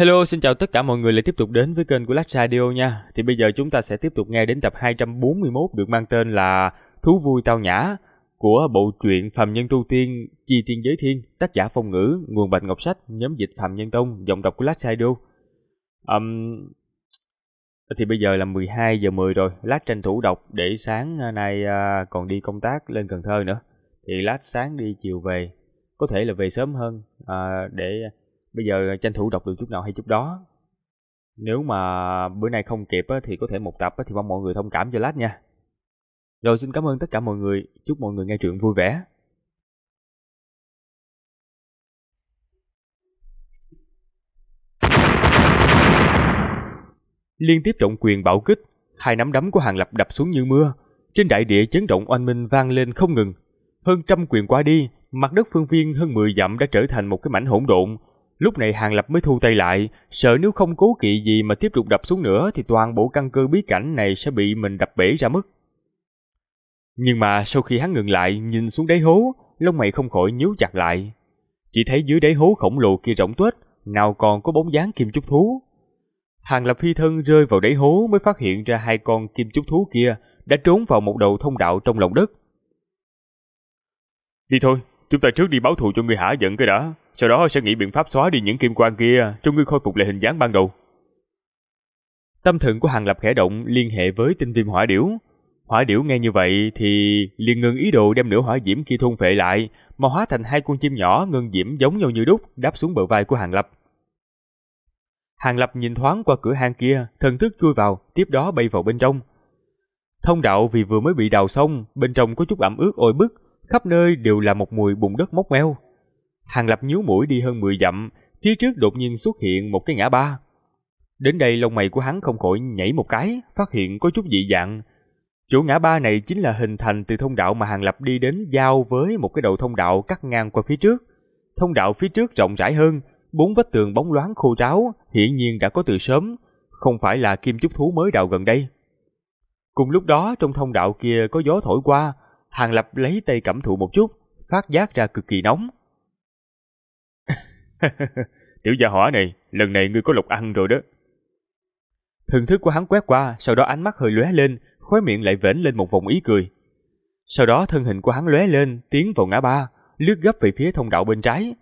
Hello, xin chào tất cả mọi người lại tiếp tục đến với kênh của Last Radio nha. Thì bây giờ chúng ta sẽ tiếp tục nghe đến tập 241 được mang tên là Thú vui tao nhã của bộ truyện Phạm Nhân Tu Tiên Chi Tiên Giới Thiên, tác giả Phong Ngữ, nguồn Bạch Ngọc Sách, nhóm dịch Phạm Nhân Tông, giọng đọc của Last Radio. Um, thì bây giờ là 12 giờ 10 rồi, Lát tranh thủ đọc để sáng à, nay à, còn đi công tác lên Cần Thơ nữa. Thì Lát sáng đi chiều về, có thể là về sớm hơn à, để Bây giờ tranh thủ đọc được chút nào hay chút đó. Nếu mà bữa nay không kịp thì có thể một tập thì mong mọi người thông cảm cho lát nha. Rồi xin cảm ơn tất cả mọi người, chúc mọi người nghe truyện vui vẻ. Liên tiếp trọng quyền bạo kích, hai nắm đấm của Hàng Lập đập xuống như mưa, trên đại địa chấn động oanh minh vang lên không ngừng. Hơn trăm quyền qua đi, mặt đất phương viên hơn 10 dặm đã trở thành một cái mảnh hỗn độn, Lúc này Hàng Lập mới thu tay lại, sợ nếu không cố kỵ gì mà tiếp tục đập xuống nữa thì toàn bộ căn cơ bí cảnh này sẽ bị mình đập bể ra mất. Nhưng mà sau khi hắn ngừng lại nhìn xuống đáy hố, lông mày không khỏi nhíu chặt lại. Chỉ thấy dưới đáy hố khổng lồ kia rộng tuếch, nào còn có bóng dáng kim chúc thú. Hàng Lập phi thân rơi vào đáy hố mới phát hiện ra hai con kim chúc thú kia đã trốn vào một đầu thông đạo trong lòng đất. Đi thôi, chúng ta trước đi báo thù cho người hả giận cái đã sau đó sẽ nghĩ biện pháp xóa đi những kim quan kia cho ngươi khôi phục lại hình dáng ban đầu. Tâm thần của Hàng Lập khẽ động liên hệ với tinh viêm hỏa điểu. Hỏa điểu nghe như vậy thì liền ngừng ý đồ đem nửa hỏa diễm kia thôn phệ lại, mà hóa thành hai con chim nhỏ ngân diễm giống nhau như đúc đáp xuống bờ vai của Hàng Lập. Hàng Lập nhìn thoáng qua cửa hang kia, thần thức chui vào, tiếp đó bay vào bên trong. Thông đạo vì vừa mới bị đào xong, bên trong có chút ẩm ướt ôi bức, khắp nơi đều là một mùi bùn đất mốc meo, Hàng Lập nhíu mũi đi hơn 10 dặm, phía trước đột nhiên xuất hiện một cái ngã ba. Đến đây lông mày của hắn không khỏi nhảy một cái, phát hiện có chút dị dạng. Chỗ ngã ba này chính là hình thành từ thông đạo mà Hàng Lập đi đến giao với một cái đầu thông đạo cắt ngang qua phía trước. Thông đạo phía trước rộng rãi hơn, bốn vách tường bóng loáng khô ráo, hiển nhiên đã có từ sớm, không phải là kim chúc thú mới đào gần đây. Cùng lúc đó trong thông đạo kia có gió thổi qua, Hàng Lập lấy tay cảm thụ một chút, phát giác ra cực kỳ nóng. Tiểu gia hỏa này, lần này ngươi có lục ăn rồi đó. Thần thức của hắn quét qua, sau đó ánh mắt hơi lóe lên, khóe miệng lại vểnh lên một vòng ý cười. Sau đó thân hình của hắn lóe lên, tiến vào ngã ba, lướt gấp về phía thông đạo bên trái.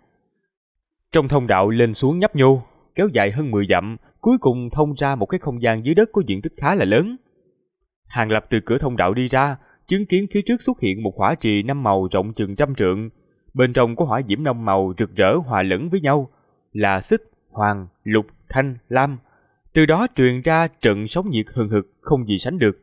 Trong thông đạo lên xuống nhấp nhô, kéo dài hơn 10 dặm, cuối cùng thông ra một cái không gian dưới đất có diện tích khá là lớn. Hàng Lập từ cửa thông đạo đi ra, chứng kiến phía trước xuất hiện một khỏa trì năm màu rộng chừng trăm trượng, Bên trong có hỏa diễm năm màu rực rỡ hòa lẫn với nhau là xích, hoàng, lục, thanh, lam. Từ đó truyền ra trận sóng nhiệt hừng hực không gì sánh được.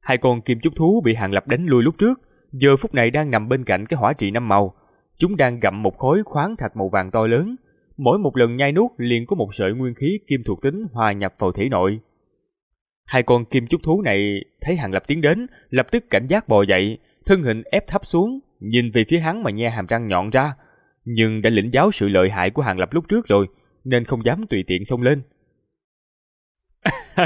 Hai con kim chúc thú bị Hàng Lập đánh lui lúc trước, giờ phút này đang nằm bên cạnh cái hỏa trị năm màu. Chúng đang gặm một khối khoáng thạch màu vàng to lớn. Mỗi một lần nhai nuốt liền có một sợi nguyên khí kim thuộc tính hòa nhập vào thể nội. Hai con kim chúc thú này thấy Hàng Lập tiến đến, lập tức cảnh giác bò dậy, thân hình ép thấp xuống, nhìn về phía hắn mà nhe hàm răng nhọn ra, nhưng đã lĩnh giáo sự lợi hại của Hàng Lập lúc trước rồi, nên không dám tùy tiện xông lên.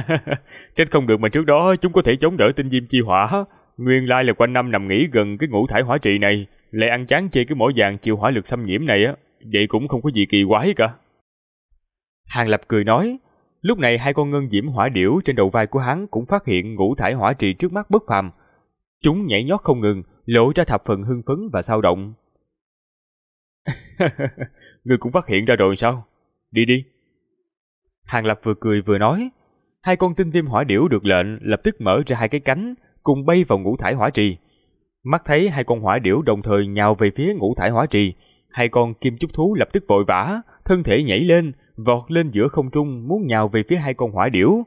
trên không được mà trước đó chúng có thể chống đỡ tinh diêm chi hỏa, nguyên lai là quanh năm nằm nghỉ gần cái ngũ thải hỏa trị này, lại ăn chán chê cái mỏ vàng chịu hỏa lực xâm nhiễm này á, vậy cũng không có gì kỳ quái cả. Hàng Lập cười nói, lúc này hai con ngân diễm hỏa điểu trên đầu vai của hắn cũng phát hiện ngũ thải hỏa trị trước mắt bất phàm. Chúng nhảy nhót không ngừng, lộ ra thập phần hưng phấn và sao động. Ngươi cũng phát hiện ra rồi sao? Đi đi. Hàng Lập vừa cười vừa nói, hai con tinh viêm hỏa điểu được lệnh lập tức mở ra hai cái cánh, cùng bay vào ngũ thải hỏa trì. Mắt thấy hai con hỏa điểu đồng thời nhào về phía ngũ thải hỏa trì, hai con kim chúc thú lập tức vội vã, thân thể nhảy lên, vọt lên giữa không trung muốn nhào về phía hai con hỏa điểu.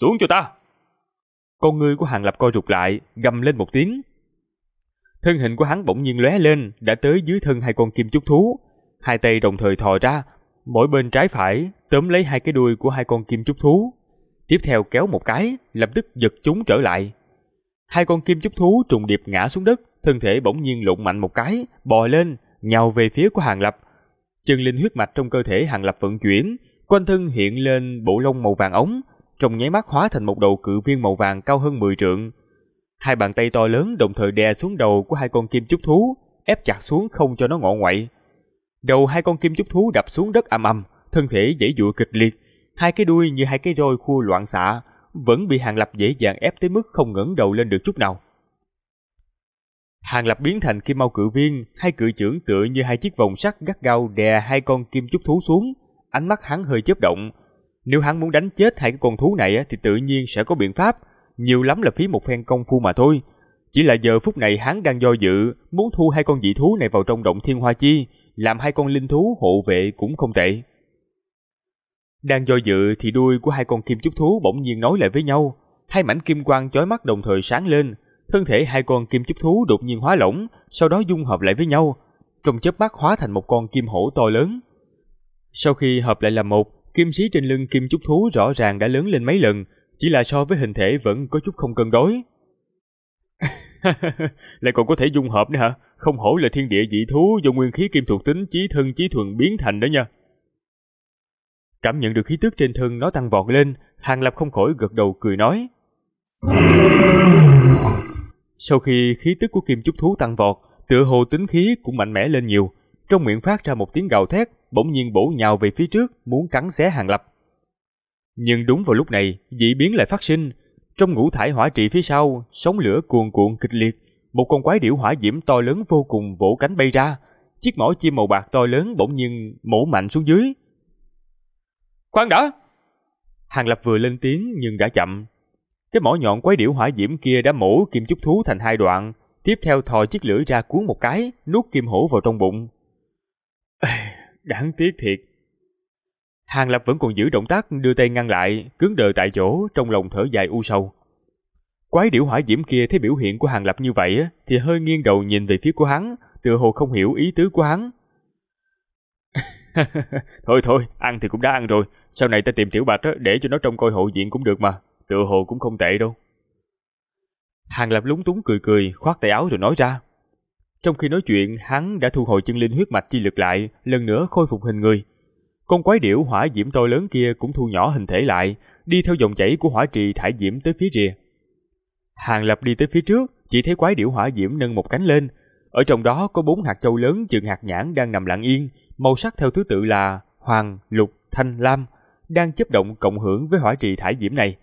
Xuống cho ta! Con ngươi của Hàng Lập co rụt lại, gầm lên một tiếng, Thân hình của hắn bỗng nhiên lóe lên, đã tới dưới thân hai con kim chúc thú. Hai tay đồng thời thò ra, mỗi bên trái phải tóm lấy hai cái đuôi của hai con kim chúc thú. Tiếp theo kéo một cái, lập tức giật chúng trở lại. Hai con kim chúc thú trùng điệp ngã xuống đất, thân thể bỗng nhiên lộn mạnh một cái, bò lên, nhào về phía của Hàng Lập. Chân linh huyết mạch trong cơ thể Hàng Lập vận chuyển, quanh thân hiện lên bộ lông màu vàng ống, trong nháy mắt hóa thành một đầu cự viên màu vàng cao hơn 10 trượng, Hai bàn tay to lớn đồng thời đè xuống đầu của hai con kim chúc thú, ép chặt xuống không cho nó ngọ ngoậy. Đầu hai con kim chúc thú đập xuống đất âm âm, thân thể dãy dụa kịch liệt. Hai cái đuôi như hai cái roi khu loạn xạ, vẫn bị Hàng Lập dễ dàng ép tới mức không ngẩng đầu lên được chút nào. Hàng Lập biến thành kim mau cự viên, hai cự trưởng tựa như hai chiếc vòng sắt gắt gao đè hai con kim chúc thú xuống, ánh mắt hắn hơi chớp động. Nếu hắn muốn đánh chết hai cái con thú này thì tự nhiên sẽ có biện pháp, nhiều lắm là phí một phen công phu mà thôi. Chỉ là giờ phút này hắn đang do dự, muốn thu hai con dị thú này vào trong động thiên hoa chi, làm hai con linh thú hộ vệ cũng không tệ. Đang do dự thì đuôi của hai con kim chúc thú bỗng nhiên nối lại với nhau, hai mảnh kim quang chói mắt đồng thời sáng lên, thân thể hai con kim chúc thú đột nhiên hóa lỏng, sau đó dung hợp lại với nhau, trong chớp mắt hóa thành một con kim hổ to lớn. Sau khi hợp lại làm một, kim sĩ trên lưng kim chúc thú rõ ràng đã lớn lên mấy lần, chỉ là so với hình thể vẫn có chút không cân đối. Lại còn có thể dung hợp nữa hả? Không hổ là thiên địa dị thú do nguyên khí kim thuộc tính chí thân chí thuần biến thành đó nha. Cảm nhận được khí tức trên thân nó tăng vọt lên, Hàng Lập không khỏi gật đầu cười nói. Sau khi khí tức của kim trúc thú tăng vọt, tựa hồ tính khí cũng mạnh mẽ lên nhiều. Trong miệng phát ra một tiếng gào thét, bỗng nhiên bổ nhào về phía trước, muốn cắn xé Hàng Lập. Nhưng đúng vào lúc này, dị biến lại phát sinh. Trong ngũ thải hỏa trị phía sau, sóng lửa cuồn cuộn kịch liệt, một con quái điểu hỏa diễm to lớn vô cùng vỗ cánh bay ra. Chiếc mỏ chim màu bạc to lớn bỗng nhiên mổ mạnh xuống dưới. Khoan đã! Hàng Lập vừa lên tiếng nhưng đã chậm. Cái mỏ nhọn quái điểu hỏa diễm kia đã mổ kim chúc thú thành hai đoạn, tiếp theo thò chiếc lưỡi ra cuốn một cái, nuốt kim hổ vào trong bụng. đáng tiếc thiệt, Hàng Lập vẫn còn giữ động tác đưa tay ngăn lại, cứng đờ tại chỗ trong lòng thở dài u sầu. Quái điểu hỏa diễm kia thấy biểu hiện của Hàng Lập như vậy thì hơi nghiêng đầu nhìn về phía của hắn, tựa hồ không hiểu ý tứ của hắn. thôi thôi, ăn thì cũng đã ăn rồi, sau này ta tìm Tiểu Bạch để cho nó trông coi hộ diện cũng được mà, tựa hồ cũng không tệ đâu. Hàng Lập lúng túng cười cười, khoát tay áo rồi nói ra. Trong khi nói chuyện, hắn đã thu hồi chân linh huyết mạch chi lực lại, lần nữa khôi phục hình người. Con quái điểu hỏa diễm to lớn kia cũng thu nhỏ hình thể lại, đi theo dòng chảy của hỏa trì thải diễm tới phía rìa. Hàng Lập đi tới phía trước, chỉ thấy quái điểu hỏa diễm nâng một cánh lên. Ở trong đó có bốn hạt châu lớn chừng hạt nhãn đang nằm lặng yên, màu sắc theo thứ tự là hoàng, lục, thanh, lam, đang chấp động cộng hưởng với hỏa trì thải diễm này.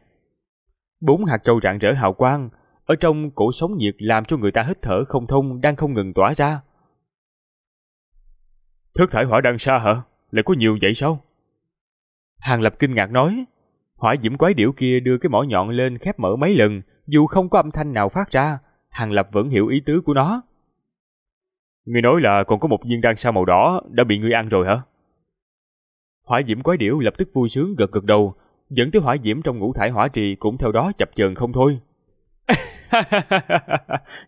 Bốn hạt châu rạng rỡ hào quang, ở trong cổ sống nhiệt làm cho người ta hít thở không thông đang không ngừng tỏa ra. Thức thải hỏa đang xa hả? lại có nhiều vậy sao? Hàng Lập kinh ngạc nói, hỏa diễm quái điểu kia đưa cái mỏ nhọn lên khép mở mấy lần, dù không có âm thanh nào phát ra, Hàng Lập vẫn hiểu ý tứ của nó. Ngươi nói là còn có một viên đan sao màu đỏ đã bị ngươi ăn rồi hả? Hỏa diễm quái điểu lập tức vui sướng gật gật đầu, dẫn tới hỏa diễm trong ngũ thải hỏa trì cũng theo đó chập chờn không thôi.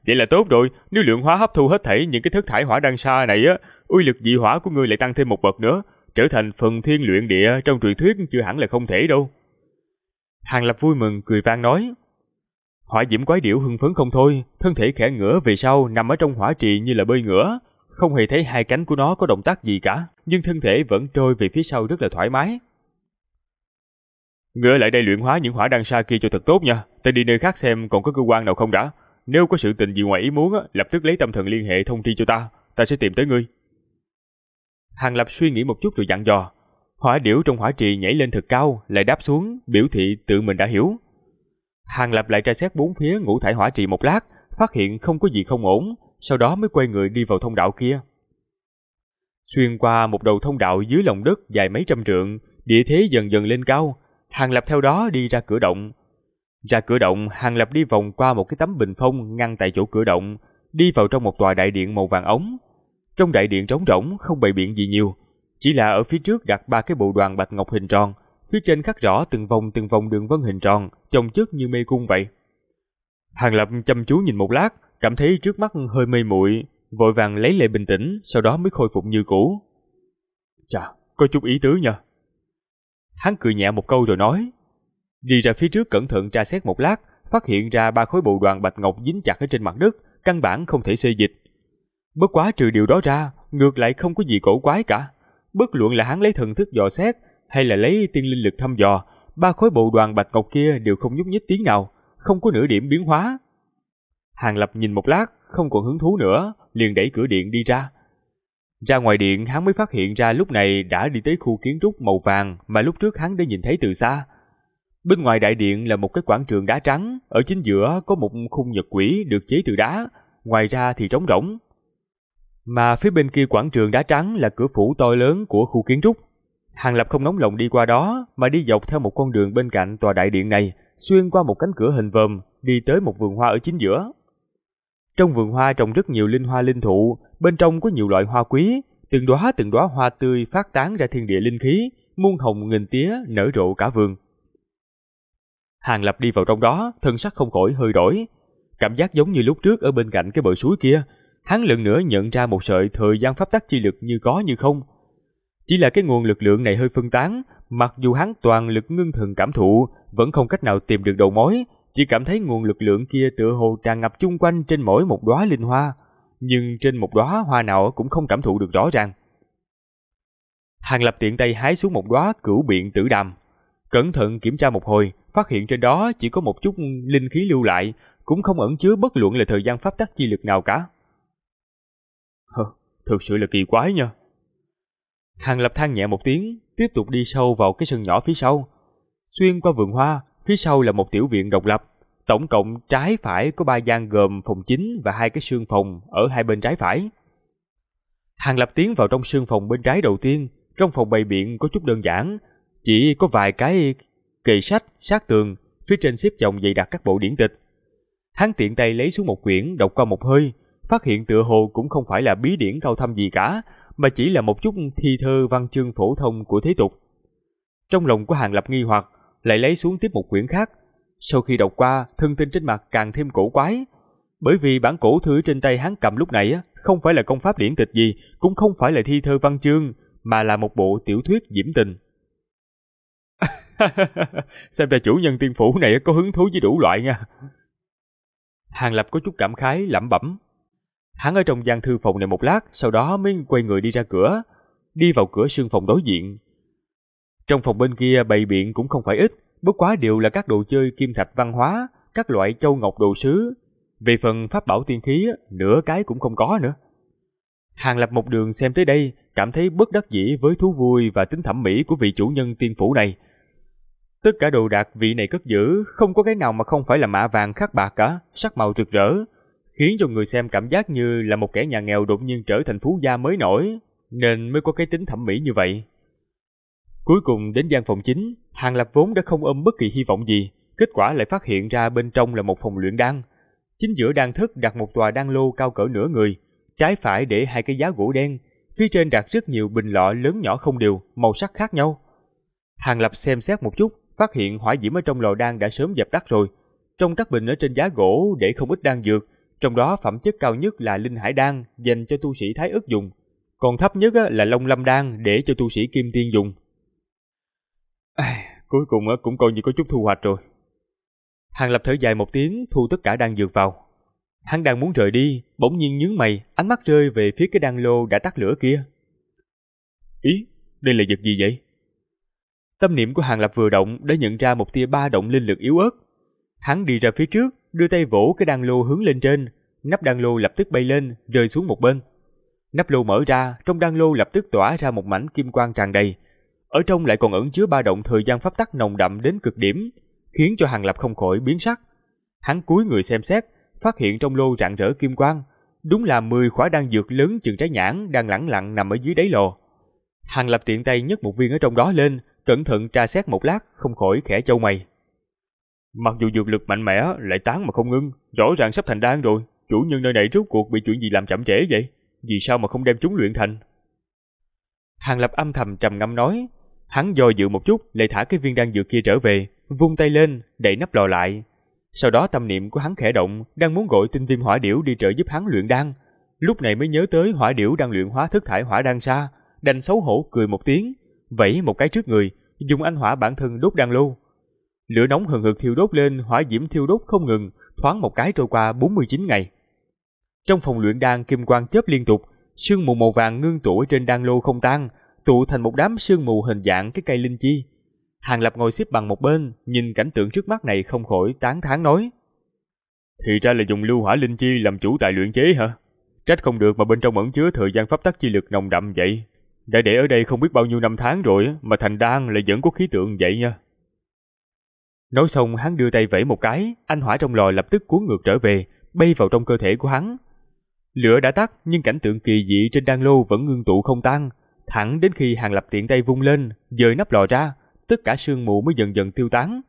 Vậy là tốt rồi, nếu lượng hóa hấp thu hết thảy những cái thức thải hỏa đan xa này á, uy lực dị hỏa của ngươi lại tăng thêm một bậc nữa, trở thành phần thiên luyện địa trong truyền thuyết chưa hẳn là không thể đâu. Hàng Lập vui mừng cười vang nói, Hỏa diễm quái điểu hưng phấn không thôi, thân thể khẽ ngửa về sau nằm ở trong hỏa trì như là bơi ngửa, không hề thấy hai cánh của nó có động tác gì cả, nhưng thân thể vẫn trôi về phía sau rất là thoải mái. Người lại đây luyện hóa những hỏa đăng sa kia cho thật tốt nha. Ta đi nơi khác xem còn có cơ quan nào không đã. Nếu có sự tình gì ngoài ý muốn, lập tức lấy tâm thần liên hệ thông tin cho ta. Ta sẽ tìm tới ngươi. Hàng Lập suy nghĩ một chút rồi dặn dò. Hỏa điểu trong hỏa trì nhảy lên thật cao, lại đáp xuống, biểu thị tự mình đã hiểu. Hàng Lập lại tra xét bốn phía ngũ thải hỏa trì một lát, phát hiện không có gì không ổn, sau đó mới quay người đi vào thông đạo kia. Xuyên qua một đầu thông đạo dưới lòng đất dài mấy trăm trượng, địa thế dần dần lên cao, Hàng Lập theo đó đi ra cửa động. Ra cửa động, Hàng Lập đi vòng qua một cái tấm bình phong ngăn tại chỗ cửa động, đi vào trong một tòa đại điện màu vàng ống. Trong đại điện trống rỗng, không bày biện gì nhiều, chỉ là ở phía trước đặt ba cái bộ đoàn bạch ngọc hình tròn, phía trên khắc rõ từng vòng từng vòng đường vân hình tròn, trông trước như mê cung vậy. Hàng Lập chăm chú nhìn một lát, cảm thấy trước mắt hơi mê muội, vội vàng lấy lại bình tĩnh, sau đó mới khôi phục như cũ. Chà, có chút ý tứ nha. Hắn cười nhẹ một câu rồi nói. Đi ra phía trước cẩn thận tra xét một lát, phát hiện ra ba khối bộ đoàn bạch ngọc dính chặt ở trên mặt đất, căn bản không thể xê dịch. Bất quá trừ điều đó ra, ngược lại không có gì cổ quái cả. Bất luận là hắn lấy thần thức dò xét hay là lấy tiên linh lực thăm dò, ba khối bộ đoàn bạch ngọc kia đều không nhúc nhích tiếng nào, không có nửa điểm biến hóa. Hàng Lập nhìn một lát, không còn hứng thú nữa, liền đẩy cửa điện đi ra, ra ngoài điện hắn mới phát hiện ra lúc này đã đi tới khu kiến trúc màu vàng mà lúc trước hắn đã nhìn thấy từ xa. Bên ngoài đại điện là một cái quảng trường đá trắng, ở chính giữa có một khung nhật quỷ được chế từ đá, ngoài ra thì trống rỗng. Mà phía bên kia quảng trường đá trắng là cửa phủ to lớn của khu kiến trúc. Hàng Lập không nóng lòng đi qua đó mà đi dọc theo một con đường bên cạnh tòa đại điện này, xuyên qua một cánh cửa hình vòm, đi tới một vườn hoa ở chính giữa. Trong vườn hoa trồng rất nhiều linh hoa linh thụ, bên trong có nhiều loại hoa quý, từng đóa từng đóa hoa tươi phát tán ra thiên địa linh khí, muôn hồng nghìn tía nở rộ cả vườn. Hàng Lập đi vào trong đó, thân sắc không khỏi hơi đổi. Cảm giác giống như lúc trước ở bên cạnh cái bờ suối kia, hắn lần nữa nhận ra một sợi thời gian pháp tắc chi lực như có như không. Chỉ là cái nguồn lực lượng này hơi phân tán, mặc dù hắn toàn lực ngưng thần cảm thụ, vẫn không cách nào tìm được đầu mối, chỉ cảm thấy nguồn lực lượng kia tựa hồ tràn ngập chung quanh trên mỗi một đóa linh hoa, nhưng trên một đóa hoa nào cũng không cảm thụ được rõ ràng. Hàng Lập tiện tay hái xuống một đóa cửu biện tử đàm, cẩn thận kiểm tra một hồi, phát hiện trên đó chỉ có một chút linh khí lưu lại, cũng không ẩn chứa bất luận là thời gian pháp tắc chi lực nào cả. Hờ, thực sự là kỳ quái nha. Hàng Lập than nhẹ một tiếng, tiếp tục đi sâu vào cái sân nhỏ phía sau, xuyên qua vườn hoa, Phía sau là một tiểu viện độc lập. Tổng cộng trái phải có ba gian gồm phòng chính và hai cái sương phòng ở hai bên trái phải. Hàng lập tiến vào trong sương phòng bên trái đầu tiên, trong phòng bày biện có chút đơn giản, chỉ có vài cái kệ sách sát tường, phía trên xếp chồng dày đặt các bộ điển tịch. Hắn tiện tay lấy xuống một quyển đọc qua một hơi, phát hiện tựa hồ cũng không phải là bí điển cao thâm gì cả, mà chỉ là một chút thi thơ văn chương phổ thông của thế tục. Trong lòng của Hàng Lập nghi hoặc, lại lấy xuống tiếp một quyển khác. Sau khi đọc qua, thân tin trên mặt càng thêm cổ quái. Bởi vì bản cổ thư trên tay hắn cầm lúc nãy không phải là công pháp điển tịch gì, cũng không phải là thi thơ văn chương, mà là một bộ tiểu thuyết diễm tình. Xem ra chủ nhân tiên phủ này có hứng thú với đủ loại nha. Hàng Lập có chút cảm khái, lẩm bẩm. Hắn ở trong gian thư phòng này một lát, sau đó mới quay người đi ra cửa. Đi vào cửa sương phòng đối diện, trong phòng bên kia bày biện cũng không phải ít, bất quá đều là các đồ chơi kim thạch văn hóa, các loại châu ngọc đồ sứ. Về phần pháp bảo tiên khí, nửa cái cũng không có nữa. Hàng lập một đường xem tới đây, cảm thấy bất đắc dĩ với thú vui và tính thẩm mỹ của vị chủ nhân tiên phủ này. Tất cả đồ đạc vị này cất giữ, không có cái nào mà không phải là mạ vàng khắc bạc cả, sắc màu rực rỡ, khiến cho người xem cảm giác như là một kẻ nhà nghèo đột nhiên trở thành phú gia mới nổi, nên mới có cái tính thẩm mỹ như vậy. Cuối cùng đến gian phòng chính, Hàng Lập vốn đã không ôm bất kỳ hy vọng gì, kết quả lại phát hiện ra bên trong là một phòng luyện đan. Chính giữa đan thất đặt một tòa đan lô cao cỡ nửa người, trái phải để hai cái giá gỗ đen, phía trên đặt rất nhiều bình lọ lớn nhỏ không đều, màu sắc khác nhau. Hàng Lập xem xét một chút, phát hiện hỏa diễm ở trong lò đan đã sớm dập tắt rồi. Trong các bình ở trên giá gỗ để không ít đan dược, trong đó phẩm chất cao nhất là linh hải đan dành cho tu sĩ thái ức dùng, còn thấp nhất là long lâm đan để cho tu sĩ kim tiên dùng. À, cuối cùng cũng coi như có chút thu hoạch rồi. Hàng lập thở dài một tiếng, thu tất cả đang dược vào. Hắn đang muốn rời đi, bỗng nhiên nhướng mày, ánh mắt rơi về phía cái đan lô đã tắt lửa kia. Ý, đây là vật gì vậy? Tâm niệm của Hàng Lập vừa động đã nhận ra một tia ba động linh lực yếu ớt. Hắn đi ra phía trước, đưa tay vỗ cái đan lô hướng lên trên, nắp đan lô lập tức bay lên, rơi xuống một bên. Nắp lô mở ra, trong đan lô lập tức tỏa ra một mảnh kim quang tràn đầy, ở trong lại còn ẩn chứa ba động thời gian pháp tắc nồng đậm đến cực điểm, khiến cho Hàng Lập không khỏi biến sắc. Hắn cúi người xem xét, phát hiện trong lô rạng rỡ kim quang, đúng là 10 khỏa đan dược lớn chừng trái nhãn đang lẳng lặng nằm ở dưới đáy lò. Hàng Lập tiện tay nhấc một viên ở trong đó lên, cẩn thận tra xét một lát, không khỏi khẽ châu mày. Mặc dù dược lực mạnh mẽ lại tán mà không ngưng, rõ ràng sắp thành đan rồi, chủ nhân nơi này rốt cuộc bị chuyện gì làm chậm trễ vậy? Vì sao mà không đem chúng luyện thành? Hàng Lập âm thầm trầm ngâm nói, Hắn do dự một chút, lại thả cái viên đan dược kia trở về, vung tay lên, đẩy nắp lò lại. Sau đó tâm niệm của hắn khẽ động, đang muốn gọi tinh viêm hỏa điểu đi trợ giúp hắn luyện đan. Lúc này mới nhớ tới hỏa điểu đang luyện hóa thức thải hỏa đan xa, đành xấu hổ cười một tiếng, vẫy một cái trước người, dùng anh hỏa bản thân đốt đan lô. Lửa nóng hừng hực thiêu đốt lên, hỏa diễm thiêu đốt không ngừng, thoáng một cái trôi qua 49 ngày. Trong phòng luyện đan kim quang chớp liên tục, sương mù màu vàng ngưng tụ trên đan lô không tan, tụ thành một đám sương mù hình dạng cái cây linh chi. Hàng Lập ngồi xếp bằng một bên, nhìn cảnh tượng trước mắt này không khỏi tán thán nói. Thì ra là dùng lưu hỏa linh chi làm chủ tài luyện chế hả? Trách không được mà bên trong ẩn chứa thời gian pháp tắc chi lực nồng đậm vậy. Đã để ở đây không biết bao nhiêu năm tháng rồi mà thành đan lại vẫn có khí tượng vậy nha. Nói xong hắn đưa tay vẫy một cái, anh hỏa trong lò lập tức cuốn ngược trở về, bay vào trong cơ thể của hắn. Lửa đã tắt nhưng cảnh tượng kỳ dị trên đan lô vẫn ngưng tụ không tan, Thẳng đến khi Hàng Lập tiện tay vung lên, dời nắp lò ra, tất cả sương mù mới dần dần tiêu tán.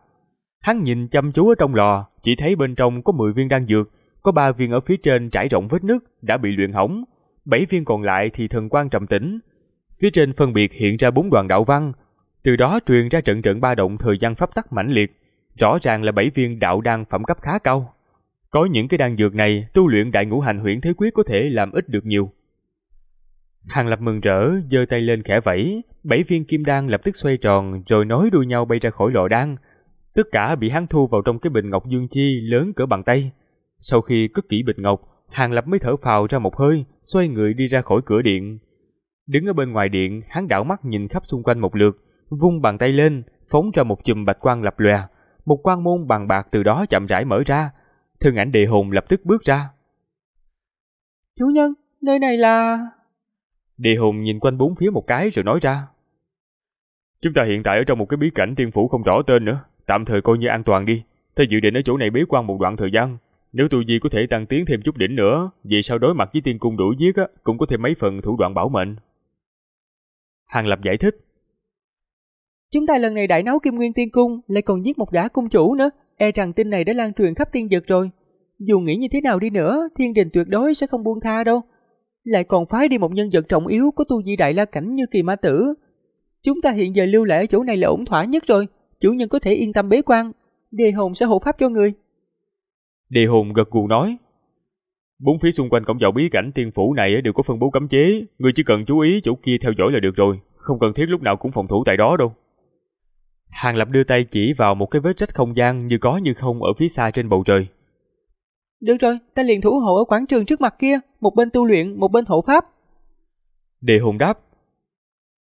Hắn nhìn chăm chú ở trong lò, chỉ thấy bên trong có 10 viên đan dược, có 3 viên ở phía trên trải rộng vết nứt đã bị luyện hỏng, 7 viên còn lại thì thần quan trầm tĩnh. Phía trên phân biệt hiện ra bốn đoàn đạo văn, từ đó truyền ra trận trận ba động thời gian pháp tắc mãnh liệt, rõ ràng là 7 viên đạo đan phẩm cấp khá cao. Có những cái đan dược này, tu luyện đại ngũ hành huyễn thế quyết có thể làm ít được nhiều. Hàng Lập mừng rỡ, giơ tay lên khẽ vẫy, bảy viên kim đan lập tức xoay tròn rồi nối đuôi nhau bay ra khỏi lò đan. Tất cả bị hắn thu vào trong cái bình ngọc dương chi lớn cỡ bàn tay. Sau khi cất kỹ bình ngọc, Hàng Lập mới thở phào ra một hơi, xoay người đi ra khỏi cửa điện. Đứng ở bên ngoài điện, hắn đảo mắt nhìn khắp xung quanh một lượt, vung bàn tay lên, phóng ra một chùm bạch quang lập lòe. Một quang môn bằng bạc từ đó chậm rãi mở ra. Thân ảnh địa hùng lập tức bước ra. Chủ nhân, nơi này là... Địa hùng nhìn quanh bốn phía một cái rồi nói ra. Chúng ta hiện tại ở trong một cái bí cảnh tiên phủ không rõ tên nữa, tạm thời coi như an toàn đi. Thế dự định ở chỗ này bế quan một đoạn thời gian. Nếu tụi gì có thể tăng tiến thêm chút đỉnh nữa, vì sao đối mặt với tiên cung đuổi giết á, cũng có thêm mấy phần thủ đoạn bảo mệnh. Hàng Lập giải thích. Chúng ta lần này đại náo Kim Nguyên Tiên Cung lại còn giết một gã cung chủ nữa, e rằng tin này đã lan truyền khắp tiên vực rồi. Dù nghĩ như thế nào đi nữa, thiên đình tuyệt đối sẽ không buông tha đâu lại còn phái đi một nhân vật trọng yếu có tu di đại la cảnh như kỳ ma tử. Chúng ta hiện giờ lưu lại ở chỗ này là ổn thỏa nhất rồi, chủ nhân có thể yên tâm bế quan, đề hồn sẽ hộ pháp cho người. Đề hồn gật gù nói, bốn phía xung quanh cổng vào bí cảnh tiên phủ này đều có phân bố cấm chế, người chỉ cần chú ý chỗ kia theo dõi là được rồi, không cần thiết lúc nào cũng phòng thủ tại đó đâu. Hàng Lập đưa tay chỉ vào một cái vết rách không gian như có như không ở phía xa trên bầu trời. Được rồi, ta liền thủ hộ ở quảng trường trước mặt kia, một bên tu luyện, một bên hộ pháp. Đề hùng đáp.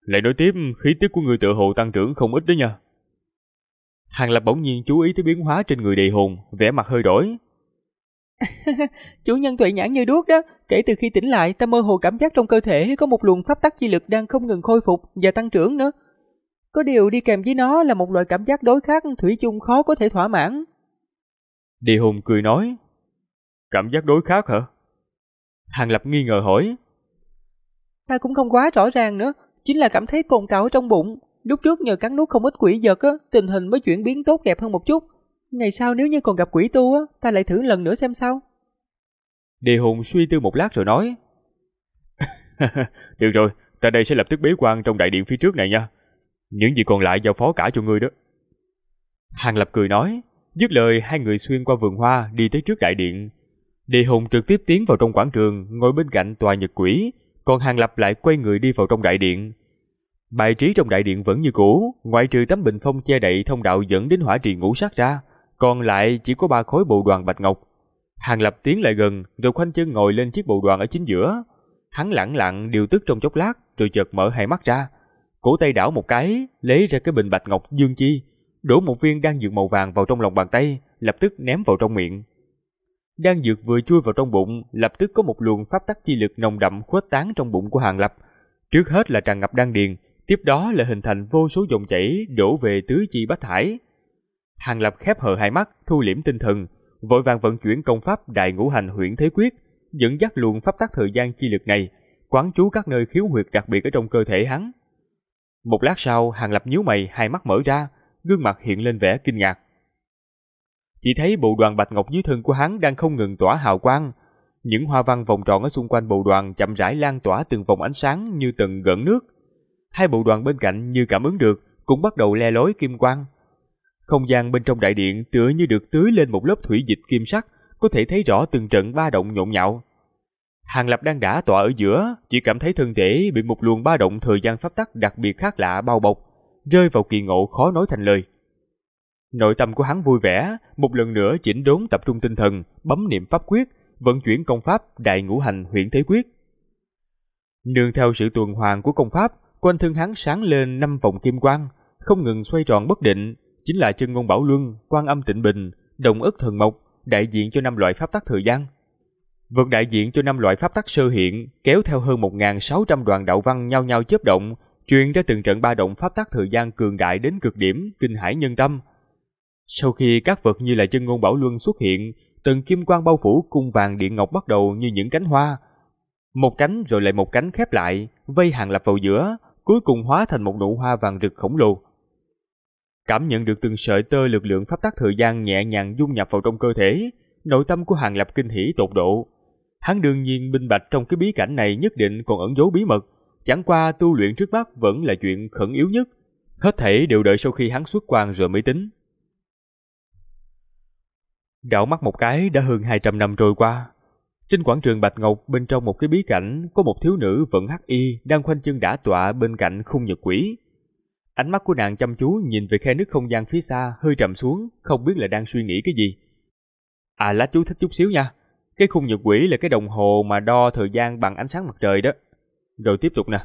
Lại nói tiếp, khí tức của người tự hộ tăng trưởng không ít đó nha. Hàng Lập bỗng nhiên chú ý tới biến hóa trên người đầy hùng vẻ mặt hơi đổi. chú nhân tuệ nhãn như đuốc đó, kể từ khi tỉnh lại ta mơ hồ cảm giác trong cơ thể có một luồng pháp tắc chi lực đang không ngừng khôi phục và tăng trưởng nữa. Có điều đi kèm với nó là một loại cảm giác đối khác thủy chung khó có thể thỏa mãn. Địa hùng cười nói. Cảm giác đối khác hả? Hàng Lập nghi ngờ hỏi. Ta cũng không quá rõ ràng nữa, chính là cảm thấy cồn cào trong bụng. Lúc trước nhờ cắn nút không ít quỷ vật á, tình hình mới chuyển biến tốt đẹp hơn một chút. Ngày sau nếu như còn gặp quỷ tu á, ta lại thử lần nữa xem sao. Đề Hùng suy tư một lát rồi nói. Được rồi, ta đây sẽ lập tức bế quan trong đại điện phía trước này nha. Những gì còn lại giao phó cả cho ngươi đó. Hàng Lập cười nói, dứt lời hai người xuyên qua vườn hoa đi tới trước đại điện, Địa Hùng trực tiếp tiến vào trong quảng trường, ngồi bên cạnh tòa nhật quỷ, còn Hàng Lập lại quay người đi vào trong đại điện. Bài trí trong đại điện vẫn như cũ, ngoại trừ tấm bình phong che đậy thông đạo dẫn đến hỏa trì ngũ sát ra, còn lại chỉ có ba khối bộ đoàn bạch ngọc. Hàng Lập tiến lại gần, rồi khoanh chân ngồi lên chiếc bộ đoàn ở chính giữa. Hắn lặng lặng điều tức trong chốc lát, rồi chợt mở hai mắt ra. Cổ tay đảo một cái, lấy ra cái bình bạch ngọc dương chi, đổ một viên đan dược màu vàng vào trong lòng bàn tay, lập tức ném vào trong miệng. Đan dược vừa chui vào trong bụng, lập tức có một luồng pháp tắc chi lực nồng đậm khuếch tán trong bụng của Hàng Lập. Trước hết là tràn ngập đan điền, tiếp đó là hình thành vô số dòng chảy đổ về tứ chi bát thải Hàng Lập khép hờ hai mắt, thu liễm tinh thần, vội vàng vận chuyển công pháp Đại Ngũ Hành Huyễn Thế Quyết, dẫn dắt luồng pháp tắc thời gian chi lực này, quán chú các nơi khiếu huyệt đặc biệt ở trong cơ thể hắn. Một lát sau, Hàng Lập nhíu mày, hai mắt mở ra, gương mặt hiện lên vẻ kinh ngạc. Chỉ thấy bộ đoàn bạch ngọc dưới thân của hắn đang không ngừng tỏa hào quang. Những hoa văn vòng tròn ở xung quanh bộ đoàn chậm rãi lan tỏa từng vòng ánh sáng như từng gợn nước. Hai bộ đoàn bên cạnh như cảm ứng được, cũng bắt đầu le lối kim quang. Không gian bên trong đại điện tựa như được tưới lên một lớp thủy dịch kim sắc, có thể thấy rõ từng trận ba động nhộn nhạo. Hàng Lập đang đã tỏa ở giữa, chỉ cảm thấy thân thể bị một luồng ba động thời gian pháp tắc đặc biệt khác lạ bao bọc, rơi vào kỳ ngộ khó nói thành lời. Nội tâm của hắn vui vẻ, một lần nữa chỉnh đốn tập trung tinh thần, bấm niệm pháp quyết, vận chuyển công pháp Đại Ngũ Hành Huyện Thế Quyết. Nương theo sự tuần hoàn của công pháp, quanh thân hắn sáng lên năm vòng kim quang, không ngừng xoay tròn bất định, chính là chân ngôn bảo luân, quan âm tịnh bình, đồng ức thần mộc, đại diện cho năm loại pháp tắc thời gian. Vật đại diện cho năm loại pháp tắc sơ hiện, kéo theo hơn 1.600 đoàn đạo văn nhau nhau chớp động, truyền ra từng trận ba động pháp tắc thời gian cường đại đến cực điểm, kinh hải nhân tâm, sau khi các vật như là chân ngôn bảo luân xuất hiện, từng kim quang bao phủ cung vàng điện ngọc bắt đầu như những cánh hoa. Một cánh rồi lại một cánh khép lại, vây hàng lập vào giữa, cuối cùng hóa thành một nụ hoa vàng rực khổng lồ. Cảm nhận được từng sợi tơ lực lượng pháp tắc thời gian nhẹ nhàng dung nhập vào trong cơ thể, nội tâm của hàng lập kinh hỉ tột độ. Hắn đương nhiên minh bạch trong cái bí cảnh này nhất định còn ẩn dấu bí mật, chẳng qua tu luyện trước mắt vẫn là chuyện khẩn yếu nhất. Hết thể đều đợi sau khi hắn xuất quan rồi mới tính. Đảo mắt một cái đã hơn 200 năm trôi qua. Trên quảng trường Bạch Ngọc bên trong một cái bí cảnh có một thiếu nữ vẫn hắc y đang khoanh chân đã tọa bên cạnh khung nhật quỷ. Ánh mắt của nàng chăm chú nhìn về khe nước không gian phía xa hơi trầm xuống, không biết là đang suy nghĩ cái gì. À lá chú thích chút xíu nha. Cái khung nhật quỷ là cái đồng hồ mà đo thời gian bằng ánh sáng mặt trời đó. Rồi tiếp tục nè.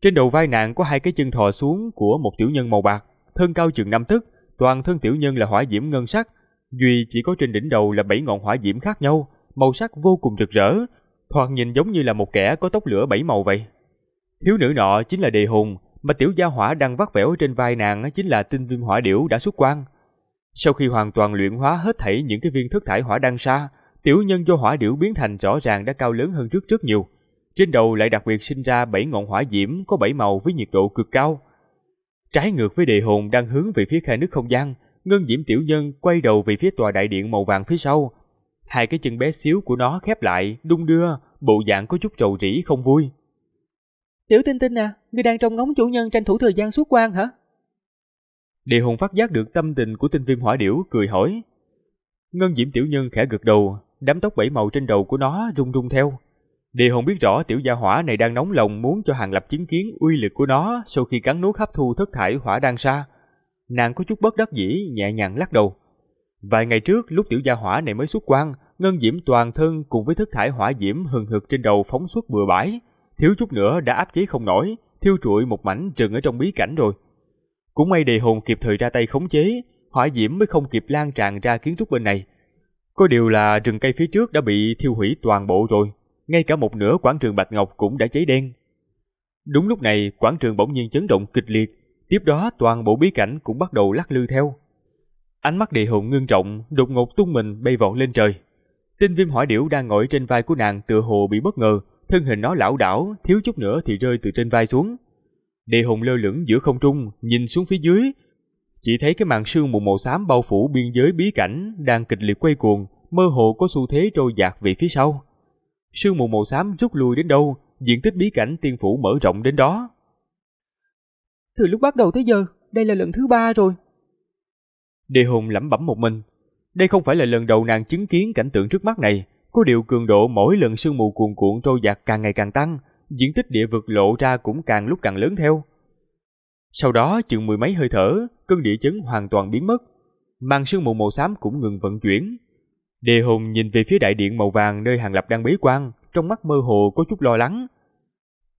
Trên đầu vai nàng có hai cái chân thò xuống của một tiểu nhân màu bạc, thân cao chừng năm tấc, toàn thân tiểu nhân là hỏa diễm ngân sắc, duy chỉ có trên đỉnh đầu là bảy ngọn hỏa diễm khác nhau, màu sắc vô cùng rực rỡ, thoạt nhìn giống như là một kẻ có tóc lửa bảy màu vậy. Thiếu nữ nọ chính là Đề Hùng, mà tiểu gia hỏa đang vắt vẻo trên vai nàng chính là tinh viêm hỏa điểu đã xuất quan. Sau khi hoàn toàn luyện hóa hết thảy những cái viên thức thải hỏa đăng xa, tiểu nhân do hỏa điểu biến thành rõ ràng đã cao lớn hơn trước rất nhiều. Trên đầu lại đặc biệt sinh ra bảy ngọn hỏa diễm có bảy màu với nhiệt độ cực cao. Trái ngược với đề hùng đang hướng về phía khe nước không gian, Ngân Diễm Tiểu Nhân quay đầu về phía tòa đại điện màu vàng phía sau. Hai cái chân bé xíu của nó khép lại, đung đưa, bộ dạng có chút trầu rĩ không vui. Tiểu Tinh Tinh à, ngươi đang trông ngóng chủ nhân tranh thủ thời gian xuất quan hả? Địa Hùng phát giác được tâm tình của tinh viêm hỏa điểu, cười hỏi. Ngân Diễm Tiểu Nhân khẽ gật đầu, đám tóc bảy màu trên đầu của nó rung rung theo. Địa Hùng biết rõ tiểu gia hỏa này đang nóng lòng muốn cho Hàng Lập chứng kiến uy lực của nó sau khi cắn nuốt hấp thu thất thải hỏa đang xa. Nàng có chút bất đắc dĩ, nhẹ nhàng lắc đầu. Vài ngày trước, lúc tiểu gia hỏa này mới xuất quan, ngân diễm toàn thân cùng với thức thải hỏa diễm hừng hực trên đầu phóng xuất bừa bãi, thiếu chút nữa đã áp chế không nổi, thiêu trụi một mảnh trường ở trong bí cảnh rồi. Cũng may đề hồn kịp thời ra tay khống chế, hỏa diễm mới không kịp lan tràn ra kiến trúc bên này. Có điều là rừng cây phía trước đã bị thiêu hủy toàn bộ rồi, ngay cả một nửa quảng trường Bạch Ngọc cũng đã cháy đen. Đúng lúc này, quảng trường bỗng nhiên chấn động kịch liệt, Tiếp đó toàn bộ bí cảnh cũng bắt đầu lắc lư theo. Ánh mắt địa hùng ngưng trọng, đột ngột tung mình bay vọt lên trời. Tinh viêm hỏa điểu đang ngồi trên vai của nàng tựa hồ bị bất ngờ, thân hình nó lảo đảo, thiếu chút nữa thì rơi từ trên vai xuống. Địa hùng lơ lửng giữa không trung, nhìn xuống phía dưới, chỉ thấy cái màn sương mù màu xám bao phủ biên giới bí cảnh đang kịch liệt quay cuồng, mơ hồ có xu thế trôi dạt về phía sau. Sương mù màu xám rút lui đến đâu, diện tích bí cảnh tiên phủ mở rộng đến đó. Từ lúc bắt đầu tới giờ, đây là lần thứ ba rồi. Đề Hùng lẩm bẩm một mình. Đây không phải là lần đầu nàng chứng kiến cảnh tượng trước mắt này. Có điều cường độ mỗi lần sương mù cuồn cuộn trôi dạt càng ngày càng tăng, diện tích địa vực lộ ra cũng càng lúc càng lớn theo. Sau đó chừng mười mấy hơi thở, cơn địa chấn hoàn toàn biến mất. Màn sương mù màu xám cũng ngừng vận chuyển. Đề Hùng nhìn về phía đại điện màu vàng nơi Hàng Lập đang bế quan, trong mắt mơ hồ có chút lo lắng.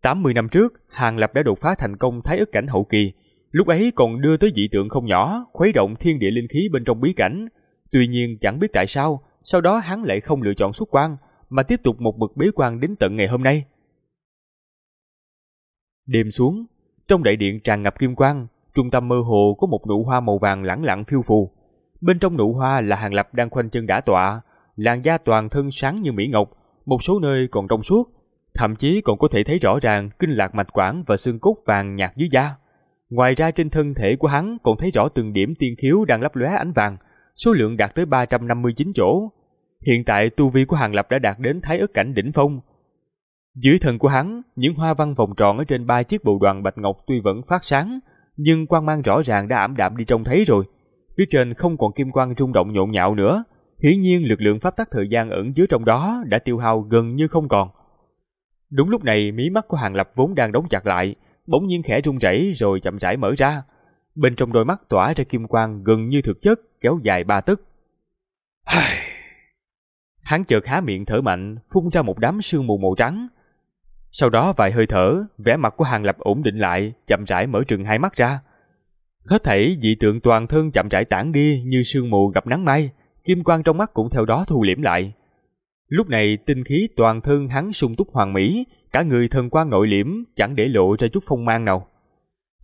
80 năm trước, Hàng Lập đã đột phá thành công thái ức cảnh hậu kỳ, lúc ấy còn đưa tới dị tượng không nhỏ, khuấy động thiên địa linh khí bên trong bí cảnh. Tuy nhiên chẳng biết tại sao, sau đó hắn lại không lựa chọn xuất quan, mà tiếp tục một bậc bế quan đến tận ngày hôm nay. Đêm xuống, trong đại điện tràn ngập kim quang, trung tâm mơ hồ có một nụ hoa màu vàng lẳng lặng phiêu phù. Bên trong nụ hoa là Hàng Lập đang khoanh chân đã tọa, làn da toàn thân sáng như mỹ ngọc, một số nơi còn trong suốt, Thậm chí còn có thể thấy rõ ràng kinh lạc mạch quản và xương cốt vàng nhạt dưới da. Ngoài ra trên thân thể của hắn còn thấy rõ từng điểm tiên khiếu đang lấp lóe ánh vàng, số lượng đạt tới 359 chỗ. Hiện tại tu vi của Hàng Lập đã đạt đến thái ức cảnh đỉnh phong. Dưới thân của hắn, những hoa văn vòng tròn ở trên ba chiếc bầu đoàn bạch ngọc tuy vẫn phát sáng, nhưng quang mang rõ ràng đã ảm đạm đi trông thấy rồi. Phía trên không còn kim quang rung động nhộn nhạo nữa, hiển nhiên lực lượng pháp tắc thời gian ẩn dưới trong đó đã tiêu hao gần như không còn. Đúng lúc này, mí mắt của Hàng Lập vốn đang đóng chặt lại, bỗng nhiên khẽ rung rẩy rồi chậm rãi mở ra. Bên trong đôi mắt tỏa ra kim quang gần như thực chất, kéo dài ba tức Hắn chợt há miệng thở mạnh, phun ra một đám sương mù màu trắng. Sau đó vài hơi thở, vẻ mặt của Hàng Lập ổn định lại, chậm rãi mở trừng hai mắt ra. Hết thảy dị tượng toàn thân chậm rãi tản đi như sương mù gặp nắng mai, kim quang trong mắt cũng theo đó thu liễm lại. Lúc này tinh khí toàn thân hắn sung túc hoàn mỹ, cả người thần quan nội liễm chẳng để lộ ra chút phong mang nào.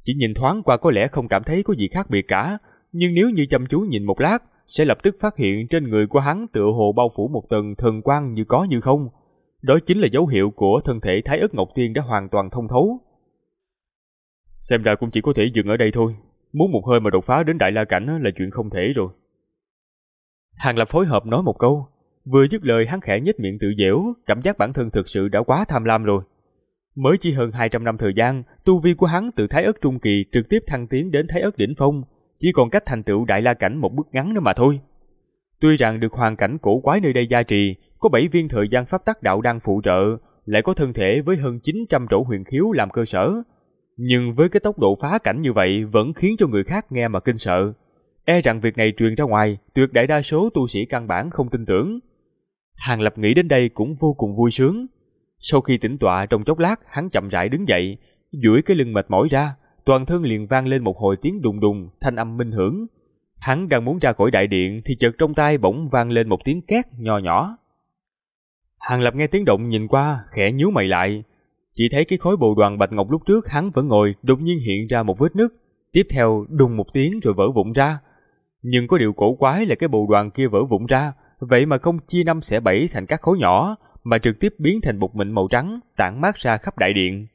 Chỉ nhìn thoáng qua có lẽ không cảm thấy có gì khác biệt cả, nhưng nếu như chăm chú nhìn một lát, sẽ lập tức phát hiện trên người của hắn tựa hồ bao phủ một tầng thần quan như có như không. Đó chính là dấu hiệu của thân thể Thái ức Ngọc Tiên đã hoàn toàn thông thấu. Xem ra cũng chỉ có thể dừng ở đây thôi, muốn một hơi mà đột phá đến Đại La Cảnh là chuyện không thể rồi. Hàng Lập phối hợp nói một câu, Vừa dứt lời hắn khẽ nhếch miệng tự giễu, cảm giác bản thân thực sự đã quá tham lam rồi. Mới chỉ hơn 200 năm thời gian, tu vi của hắn từ Thái ất trung kỳ trực tiếp thăng tiến đến Thái ất đỉnh phong, chỉ còn cách thành tựu đại la cảnh một bước ngắn nữa mà thôi. Tuy rằng được hoàn cảnh cổ quái nơi đây gia trì, có 7 viên thời gian pháp tắc đạo đang phụ trợ, lại có thân thể với hơn 900 chỗ huyền khiếu làm cơ sở, nhưng với cái tốc độ phá cảnh như vậy vẫn khiến cho người khác nghe mà kinh sợ. E rằng việc này truyền ra ngoài, tuyệt đại đa số tu sĩ căn bản không tin tưởng, Hàng Lập nghĩ đến đây cũng vô cùng vui sướng. Sau khi tỉnh tọa trong chốc lát, hắn chậm rãi đứng dậy, duỗi cái lưng mệt mỏi ra, toàn thân liền vang lên một hồi tiếng đùng đùng, thanh âm minh hưởng. Hắn đang muốn ra khỏi đại điện thì chợt trong tay bỗng vang lên một tiếng két nhỏ nhỏ. Hàng Lập nghe tiếng động nhìn qua, khẽ nhíu mày lại. Chỉ thấy cái khối bồ đoàn bạch ngọc lúc trước hắn vẫn ngồi đột nhiên hiện ra một vết nứt, tiếp theo đùng một tiếng rồi vỡ vụn ra. Nhưng có điều cổ quái là cái bồ đoàn kia vỡ vụn ra, vậy mà không chia năm xẻ bảy thành các khối nhỏ, mà trực tiếp biến thành bột mịn màu trắng, tản mát ra khắp đại điện.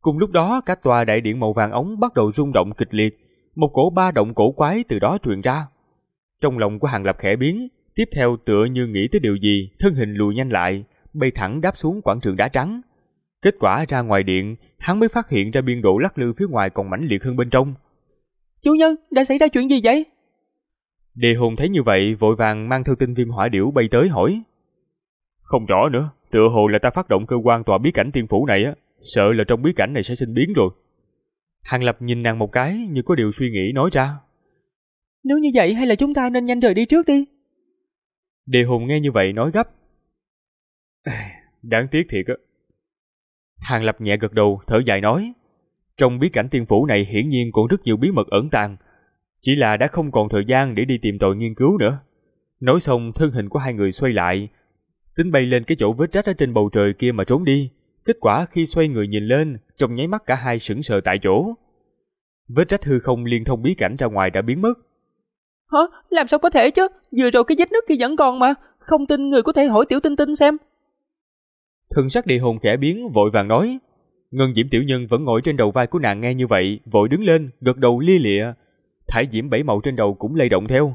Cùng lúc đó, cả tòa đại điện màu vàng ống bắt đầu rung động kịch liệt, một cổ ba động cổ quái từ đó truyền ra. Trong lòng của Hàng Lập khẽ biến, tiếp theo tựa như nghĩ tới điều gì, thân hình lùi nhanh lại, bay thẳng đáp xuống quảng trường đá trắng. Kết quả ra ngoài điện, hắn mới phát hiện ra biên độ lắc lư phía ngoài còn mãnh liệt hơn bên trong. Chủ nhân, đã xảy ra chuyện gì vậy? Đề hùng thấy như vậy vội vàng mang thư tin viêm hỏa điểu bay tới hỏi. Không rõ nữa, tựa hồ là ta phát động cơ quan tòa bí cảnh tiên phủ này á, sợ là trong bí cảnh này sẽ sinh biến rồi. Hàng Lập nhìn nàng một cái như có điều suy nghĩ nói ra. Nếu như vậy hay là chúng ta nên nhanh rời đi trước đi. Đề hùng nghe như vậy nói gấp. Đáng tiếc thiệt á. Hàng Lập nhẹ gật đầu thở dài nói. Trong bí cảnh tiên phủ này hiển nhiên còn rất nhiều bí mật ẩn tàng, chỉ là đã không còn thời gian để đi tìm tội nghiên cứu nữa. Nói xong, thân hình của hai người xoay lại, tính bay lên cái chỗ vết rách ở trên bầu trời kia mà trốn đi. Kết quả khi xoay người nhìn lên, trong nháy mắt cả hai sững sờ tại chỗ. Vết rách hư không liên thông bí cảnh ra ngoài đã biến mất. Hả? Làm sao có thể chứ? Vừa rồi cái vết nứt kia vẫn còn mà. Không tin người có thể hỏi tiểu tinh tinh xem. Thần sắc địa hồn khẽ biến vội vàng nói. Ngân diễm tiểu nhân vẫn ngồi trên đầu vai của nàng nghe như vậy, vội đứng lên, gật đầu lia lịa, thải diễm bảy màu trên đầu cũng lay động theo.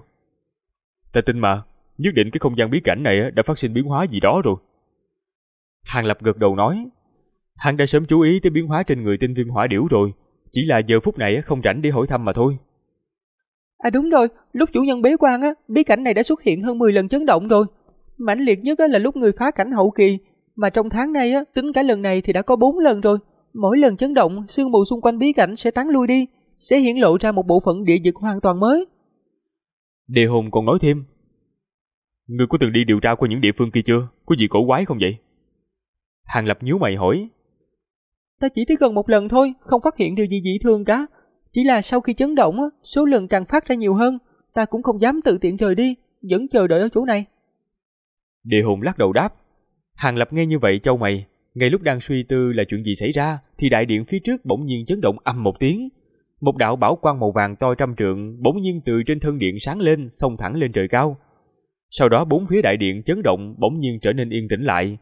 Ta tin mà, nhất định cái không gian bí cảnh này đã phát sinh biến hóa gì đó rồi. Hàng Lập gật đầu nói, hắn đã sớm chú ý tới biến hóa trên người tinh viêm hỏa điểu rồi, chỉ là giờ phút này không rảnh để hỏi thăm mà thôi. À đúng rồi, lúc chủ nhân bế quan á, bí cảnh này đã xuất hiện hơn 10 lần chấn động rồi. Mạnh liệt nhất là lúc người phá cảnh hậu kỳ, mà trong tháng nay tính cả lần này thì đã có 4 lần rồi. Mỗi lần chấn động, sương mù xung quanh bí cảnh sẽ tán lui đi, sẽ hiển lộ ra một bộ phận địa vực hoàn toàn mới. Đề Hùng còn nói thêm. Ngươi có từng đi điều tra qua những địa phương kia chưa? Có gì cổ quái không vậy? Hàng Lập nhíu mày hỏi. Ta chỉ tới gần một lần thôi, không phát hiện điều gì dị thường cả. Chỉ là sau khi chấn động, số lần càng phát ra nhiều hơn. Ta cũng không dám tự tiện rời đi, vẫn chờ đợi ở chỗ này. Đề Hùng lắc đầu đáp. Hàng Lập nghe như vậy châu mày. Ngay lúc đang suy tư là chuyện gì xảy ra, thì đại điện phía trước bỗng nhiên chấn động âm một tiếng, một đạo bảo quang màu vàng to trăm trượng bỗng nhiên từ trên thân điện sáng lên, xông thẳng lên trời cao. Sau đó bốn phía đại điện chấn động bỗng nhiên trở nên yên tĩnh lại.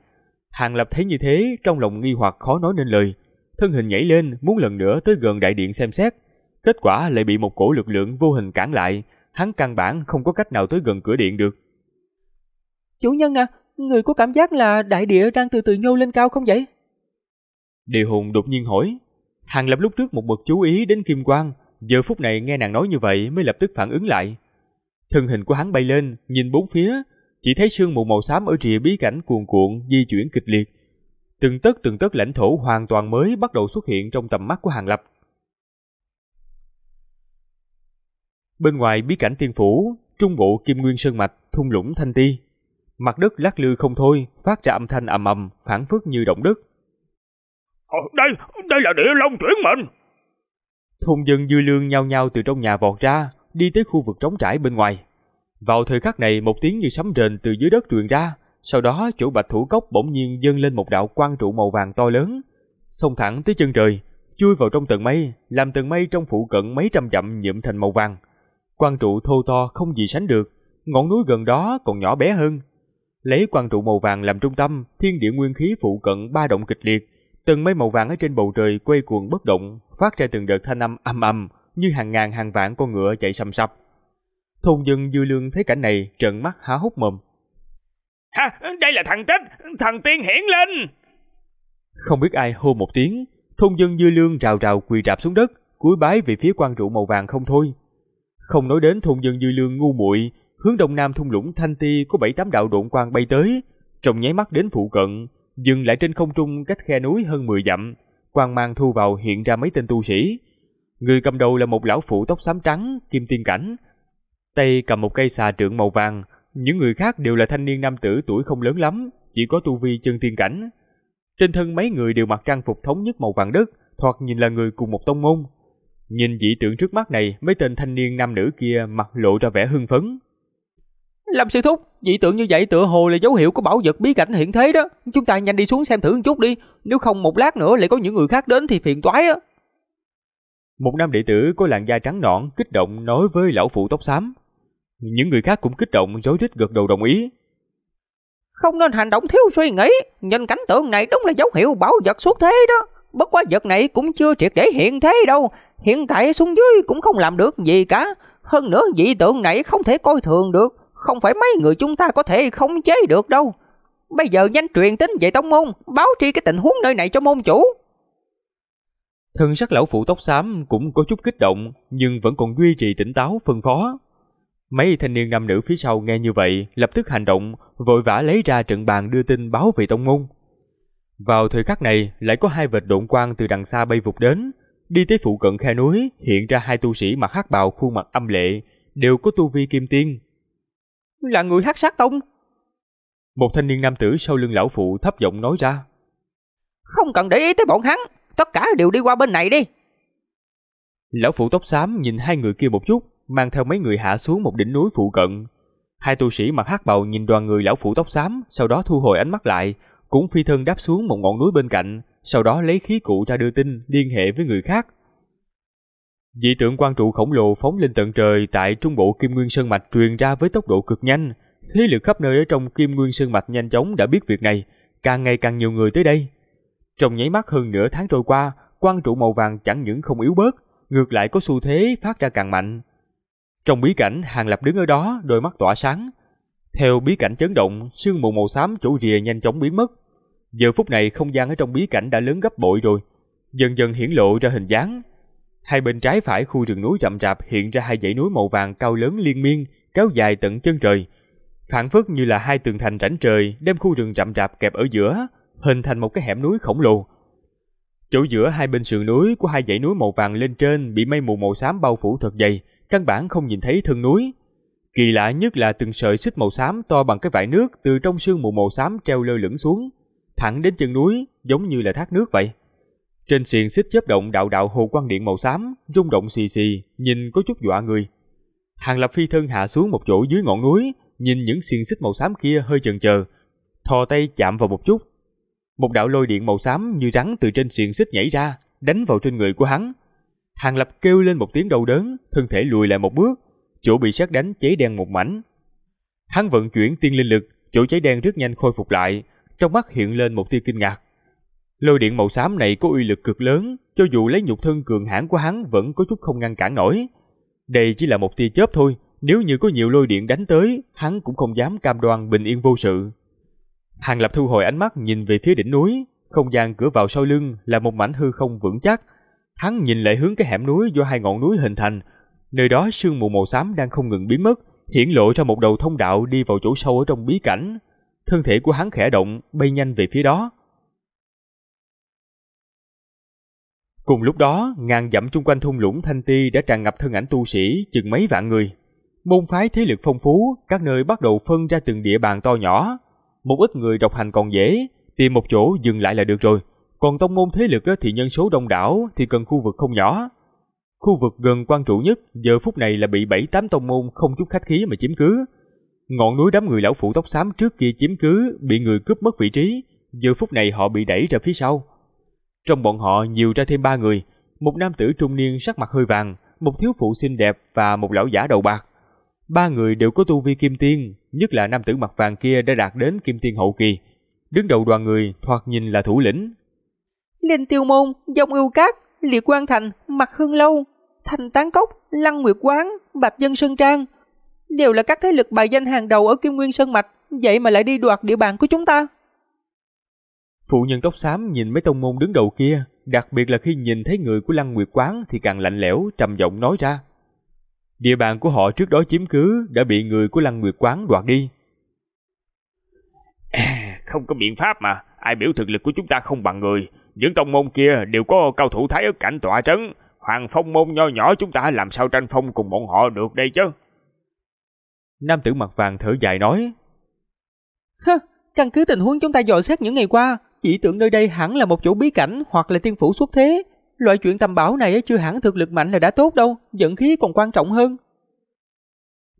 Hàng Lập thấy như thế, trong lòng nghi hoặc khó nói nên lời. Thân hình nhảy lên, muốn lần nữa tới gần đại điện xem xét. Kết quả lại bị một cổ lực lượng vô hình cản lại, hắn căn bản không có cách nào tới gần cửa điện được. Chủ nhân à, người có cảm giác là đại địa đang từ từ nhô lên cao không vậy? Địa hùng đột nhiên hỏi. Hàng Lập lúc trước một bậc chú ý đến Kim Quang, giờ phút này nghe nàng nói như vậy mới lập tức phản ứng lại. Thân hình của hắn bay lên, nhìn bốn phía, chỉ thấy sương mù màu xám ở rìa bí cảnh cuồn cuộn di chuyển kịch liệt. Từng tấc từng tấc lãnh thổ hoàn toàn mới bắt đầu xuất hiện trong tầm mắt của Hàng Lập. Bên ngoài bí cảnh tiên phủ, trung bộ kim nguyên sơn mạch, thung lũng thanh ti. Mặt đất lắc lư không thôi, phát ra âm thanh ầm ầm, phản phức như động đất. Ờ, đây, đây là địa long chuyển mình. Thôn dân dư lương nhao nhao từ trong nhà vọt ra, đi tới khu vực trống trải bên ngoài. Vào thời khắc này một tiếng như sấm rền từ dưới đất truyền ra, sau đó chỗ bạch thủ cốc bỗng nhiên dâng lên một đạo quang trụ màu vàng to lớn, xông thẳng tới chân trời, chui vào trong tầng mây, làm tầng mây trong phụ cận mấy trăm dặm nhuộm thành màu vàng. Quang trụ thô to không gì sánh được, ngọn núi gần đó còn nhỏ bé hơn. Lấy quang trụ màu vàng làm trung tâm, thiên địa nguyên khí phụ cận ba động kịch liệt, Từng mấy màu vàng ở trên bầu trời quay cuồng bất động, phát ra từng đợt thanh âm âm âm như hàng ngàn hàng vạn con ngựa chạy sầm sập. Thôn dân dư lương thấy cảnh này trợn mắt há hốc mồm. Ha, đây là thằng tết thằng Tiên hiển lên. Không biết ai hô một tiếng, thôn dân dư lương rào rào quỳ rạp xuống đất, cúi bái về phía quan trụ màu vàng không thôi. Không nói đến thôn dân dư lương ngu muội, hướng đông nam thung lũng Thanh Ti có bảy tám đạo độn quang bay tới, trong nháy mắt đến phụ cận, dừng lại trên không trung cách khe núi hơn 10 dặm, quang mang thu vào hiện ra mấy tên tu sĩ. Người cầm đầu là một lão phụ tóc xám trắng, kim tiên cảnh, tay cầm một cây xà trượng màu vàng, những người khác đều là thanh niên nam tử tuổi không lớn lắm, chỉ có tu vi chân tiên cảnh. Trên thân mấy người đều mặc trang phục thống nhất màu vàng đất, thoạt nhìn là người cùng một tông môn. Nhìn dị tượng trước mắt này, mấy tên thanh niên nam nữ kia mặt lộ ra vẻ hưng phấn. Lâm sư thúc, dị tượng như vậy tựa hồ là dấu hiệu của bảo vật bí cảnh hiện thế đó. Chúng ta nhanh đi xuống xem thử một chút đi, nếu không một lát nữa lại có những người khác đến thì phiền toái á. Một nam đệ tử có làn da trắng nõn kích động nói với lão phụ tóc xám. Những người khác cũng kích động rối rít gật đầu đồng ý. Không nên hành động thiếu suy nghĩ, nhìn cảnh tượng này đúng là dấu hiệu bảo vật xuất thế đó. Bất quá vật này cũng chưa triệt để hiện thế đâu, hiện tại xuống dưới cũng không làm được gì cả. Hơn nữa dị tượng này không thể coi thường được, không phải mấy người chúng ta có thể khống chế được đâu. Bây giờ nhanh truyền tin về tông môn, báo tri cái tình huống nơi này cho môn chủ. Thân sắc lão phụ tóc xám cũng có chút kích động, nhưng vẫn còn duy trì tỉnh táo phân phó. Mấy thanh niên nam nữ phía sau nghe như vậy, lập tức hành động, vội vã lấy ra trận bàn đưa tin báo về tông môn. Vào thời khắc này, lại có hai vệt độn quang từ đằng xa bay vụt đến, đi tới phụ cận khe núi, hiện ra hai tu sĩ mặc hắc bào khuôn mặt âm lệ, đều có tu vi kim tiên, là người hát sát tông. Một thanh niên nam tử sau lưng lão phụ thấp giọng nói ra. Không cần để ý tới bọn hắn, tất cả đều đi qua bên này đi. Lão phụ tóc xám nhìn hai người kia một chút, mang theo mấy người hạ xuống một đỉnh núi phụ cận. Hai tu sĩ mặc hắc bào nhìn đoàn người lão phụ tóc xám, sau đó thu hồi ánh mắt lại, cũng phi thân đáp xuống một ngọn núi bên cạnh, sau đó lấy khí cụ ra đưa tin liên hệ với người khác Dị tượng quan trụ khổng lồ phóng lên tận trời tại trung bộ Kim Nguyên Sơn Mạch truyền ra với tốc độ cực nhanh. Thế lực khắp nơi ở trong Kim Nguyên Sơn Mạch nhanh chóng đã biết việc này, càng ngày càng nhiều người tới đây. Trong nháy mắt hơn nửa tháng trôi qua, quan trụ màu vàng chẳng những không yếu bớt, ngược lại có xu thế phát ra càng mạnh. Trong bí cảnh, Hàng Lập đứng ở đó, đôi mắt tỏa sáng. Theo bí cảnh chấn động, sương mù màu xám chỗ rìa nhanh chóng biến mất. Giờ phút này không gian ở trong bí cảnh đã lớn gấp bội rồi, dần dần hiển lộ ra hình dáng, Hai bên trái phải khu rừng núi rậm rạp hiện ra hai dãy núi màu vàng cao lớn liên miên, kéo dài tận chân trời. Phản phất như là hai tường thành rảnh trời đem khu rừng rậm rạp kẹp ở giữa, hình thành một cái hẻm núi khổng lồ. Chỗ giữa hai bên sườn núi của hai dãy núi màu vàng lên trên bị mây mù màu xám bao phủ thật dày, căn bản không nhìn thấy thân núi. Kỳ lạ nhất là từng sợi xích màu xám to bằng cái vải nước từ trong sương mù màu xám treo lơ lửng xuống, thẳng đến chân núi, giống như là thác nước vậy. Trên xiềng xích chớp động đạo đạo hồ quang điện màu xám, rung động xì xì, nhìn có chút dọa người. Hàng Lập phi thân hạ xuống một chỗ dưới ngọn núi, nhìn những xiềng xích màu xám kia hơi chần chờ, thò tay chạm vào một chút. Một đạo lôi điện màu xám như rắn từ trên xiềng xích nhảy ra, đánh vào trên người của hắn. Hàng Lập kêu lên một tiếng đau đớn, thân thể lùi lại một bước, chỗ bị sát đánh cháy đen một mảnh. Hắn vận chuyển tiên linh lực, chỗ cháy đen rất nhanh khôi phục lại, trong mắt hiện lên một tia kinh ngạc. Lôi điện màu xám này có uy lực cực lớn, cho dù lấy nhục thân cường hãn của hắn vẫn có chút không ngăn cản nổi. Đây chỉ là một tia chớp thôi, nếu như có nhiều lôi điện đánh tới, hắn cũng không dám cam đoan bình yên vô sự. Hàng Lập thu hồi ánh mắt nhìn về phía đỉnh núi, không gian cửa vào sau lưng là một mảnh hư không vững chắc. Hắn nhìn lại hướng cái hẻm núi do hai ngọn núi hình thành, nơi đó sương mù màu xám đang không ngừng biến mất, hiển lộ ra một đầu thông đạo đi vào chỗ sâu ở trong bí cảnh. Thân thể của hắn khẽ động, bay nhanh về phía đó. Cùng lúc đó, ngàn dặm chung quanh thung lũng Thanh Ti đã tràn ngập thân ảnh tu sĩ chừng mấy vạn người. Môn phái thế lực phong phú, các nơi bắt đầu phân ra từng địa bàn to nhỏ. Một ít người độc hành còn dễ, tìm một chỗ dừng lại là được rồi. Còn tông môn thế lực thì nhân số đông đảo thì cần khu vực không nhỏ. Khu vực gần quan trụ nhất giờ phút này là bị bảy tám tông môn không chút khách khí mà chiếm cứ. Ngọn núi đám người lão phụ tóc xám trước kia chiếm cứ bị người cướp mất vị trí, giờ phút này họ bị đẩy ra phía sau. Trong bọn họ nhiều ra thêm ba người, một nam tử trung niên sắc mặt hơi vàng, một thiếu phụ xinh đẹp và một lão giả đầu bạc. Ba người đều có tu vi kim tiên, nhất là nam tử mặt vàng kia đã đạt đến kim tiên hậu kỳ. Đứng đầu đoàn người thoạt nhìn là thủ lĩnh. Linh Tiêu Môn, Dông Ưu Cát, Liệt Quang Thành, Mặt Hương Lâu, Thành Tán Cốc, Lăng Nguyệt Quán, Bạch Dân Sơn Trang. Đều là các thế lực bài danh hàng đầu ở Kim Nguyên Sơn Mạch, vậy mà lại đi đoạt địa bàn của chúng ta. Phụ nhân tóc xám nhìn mấy tông môn đứng đầu kia, đặc biệt là khi nhìn thấy người của Lăng Nguyệt Quán thì càng lạnh lẽo, trầm giọng nói ra. Địa bàn của họ trước đó chiếm cứ đã bị người của Lăng Nguyệt Quán đoạt đi. Không có biện pháp mà, ai biểu thực lực của chúng ta không bằng người. Những tông môn kia đều có cao thủ thái ở cảnh tọa trấn. Hoàng phong môn nho nhỏ chúng ta làm sao tranh phong cùng bọn họ được đây chứ? Nam tử mặt vàng thở dài nói. Hơ, căn cứ tình huống chúng ta dò xét những ngày qua, chỉ tưởng nơi đây hẳn là một chỗ bí cảnh hoặc là tiên phủ xuất thế. Loại chuyện tầm bảo này chưa hẳn thực lực mạnh là đã tốt đâu, dẫn khí còn quan trọng hơn.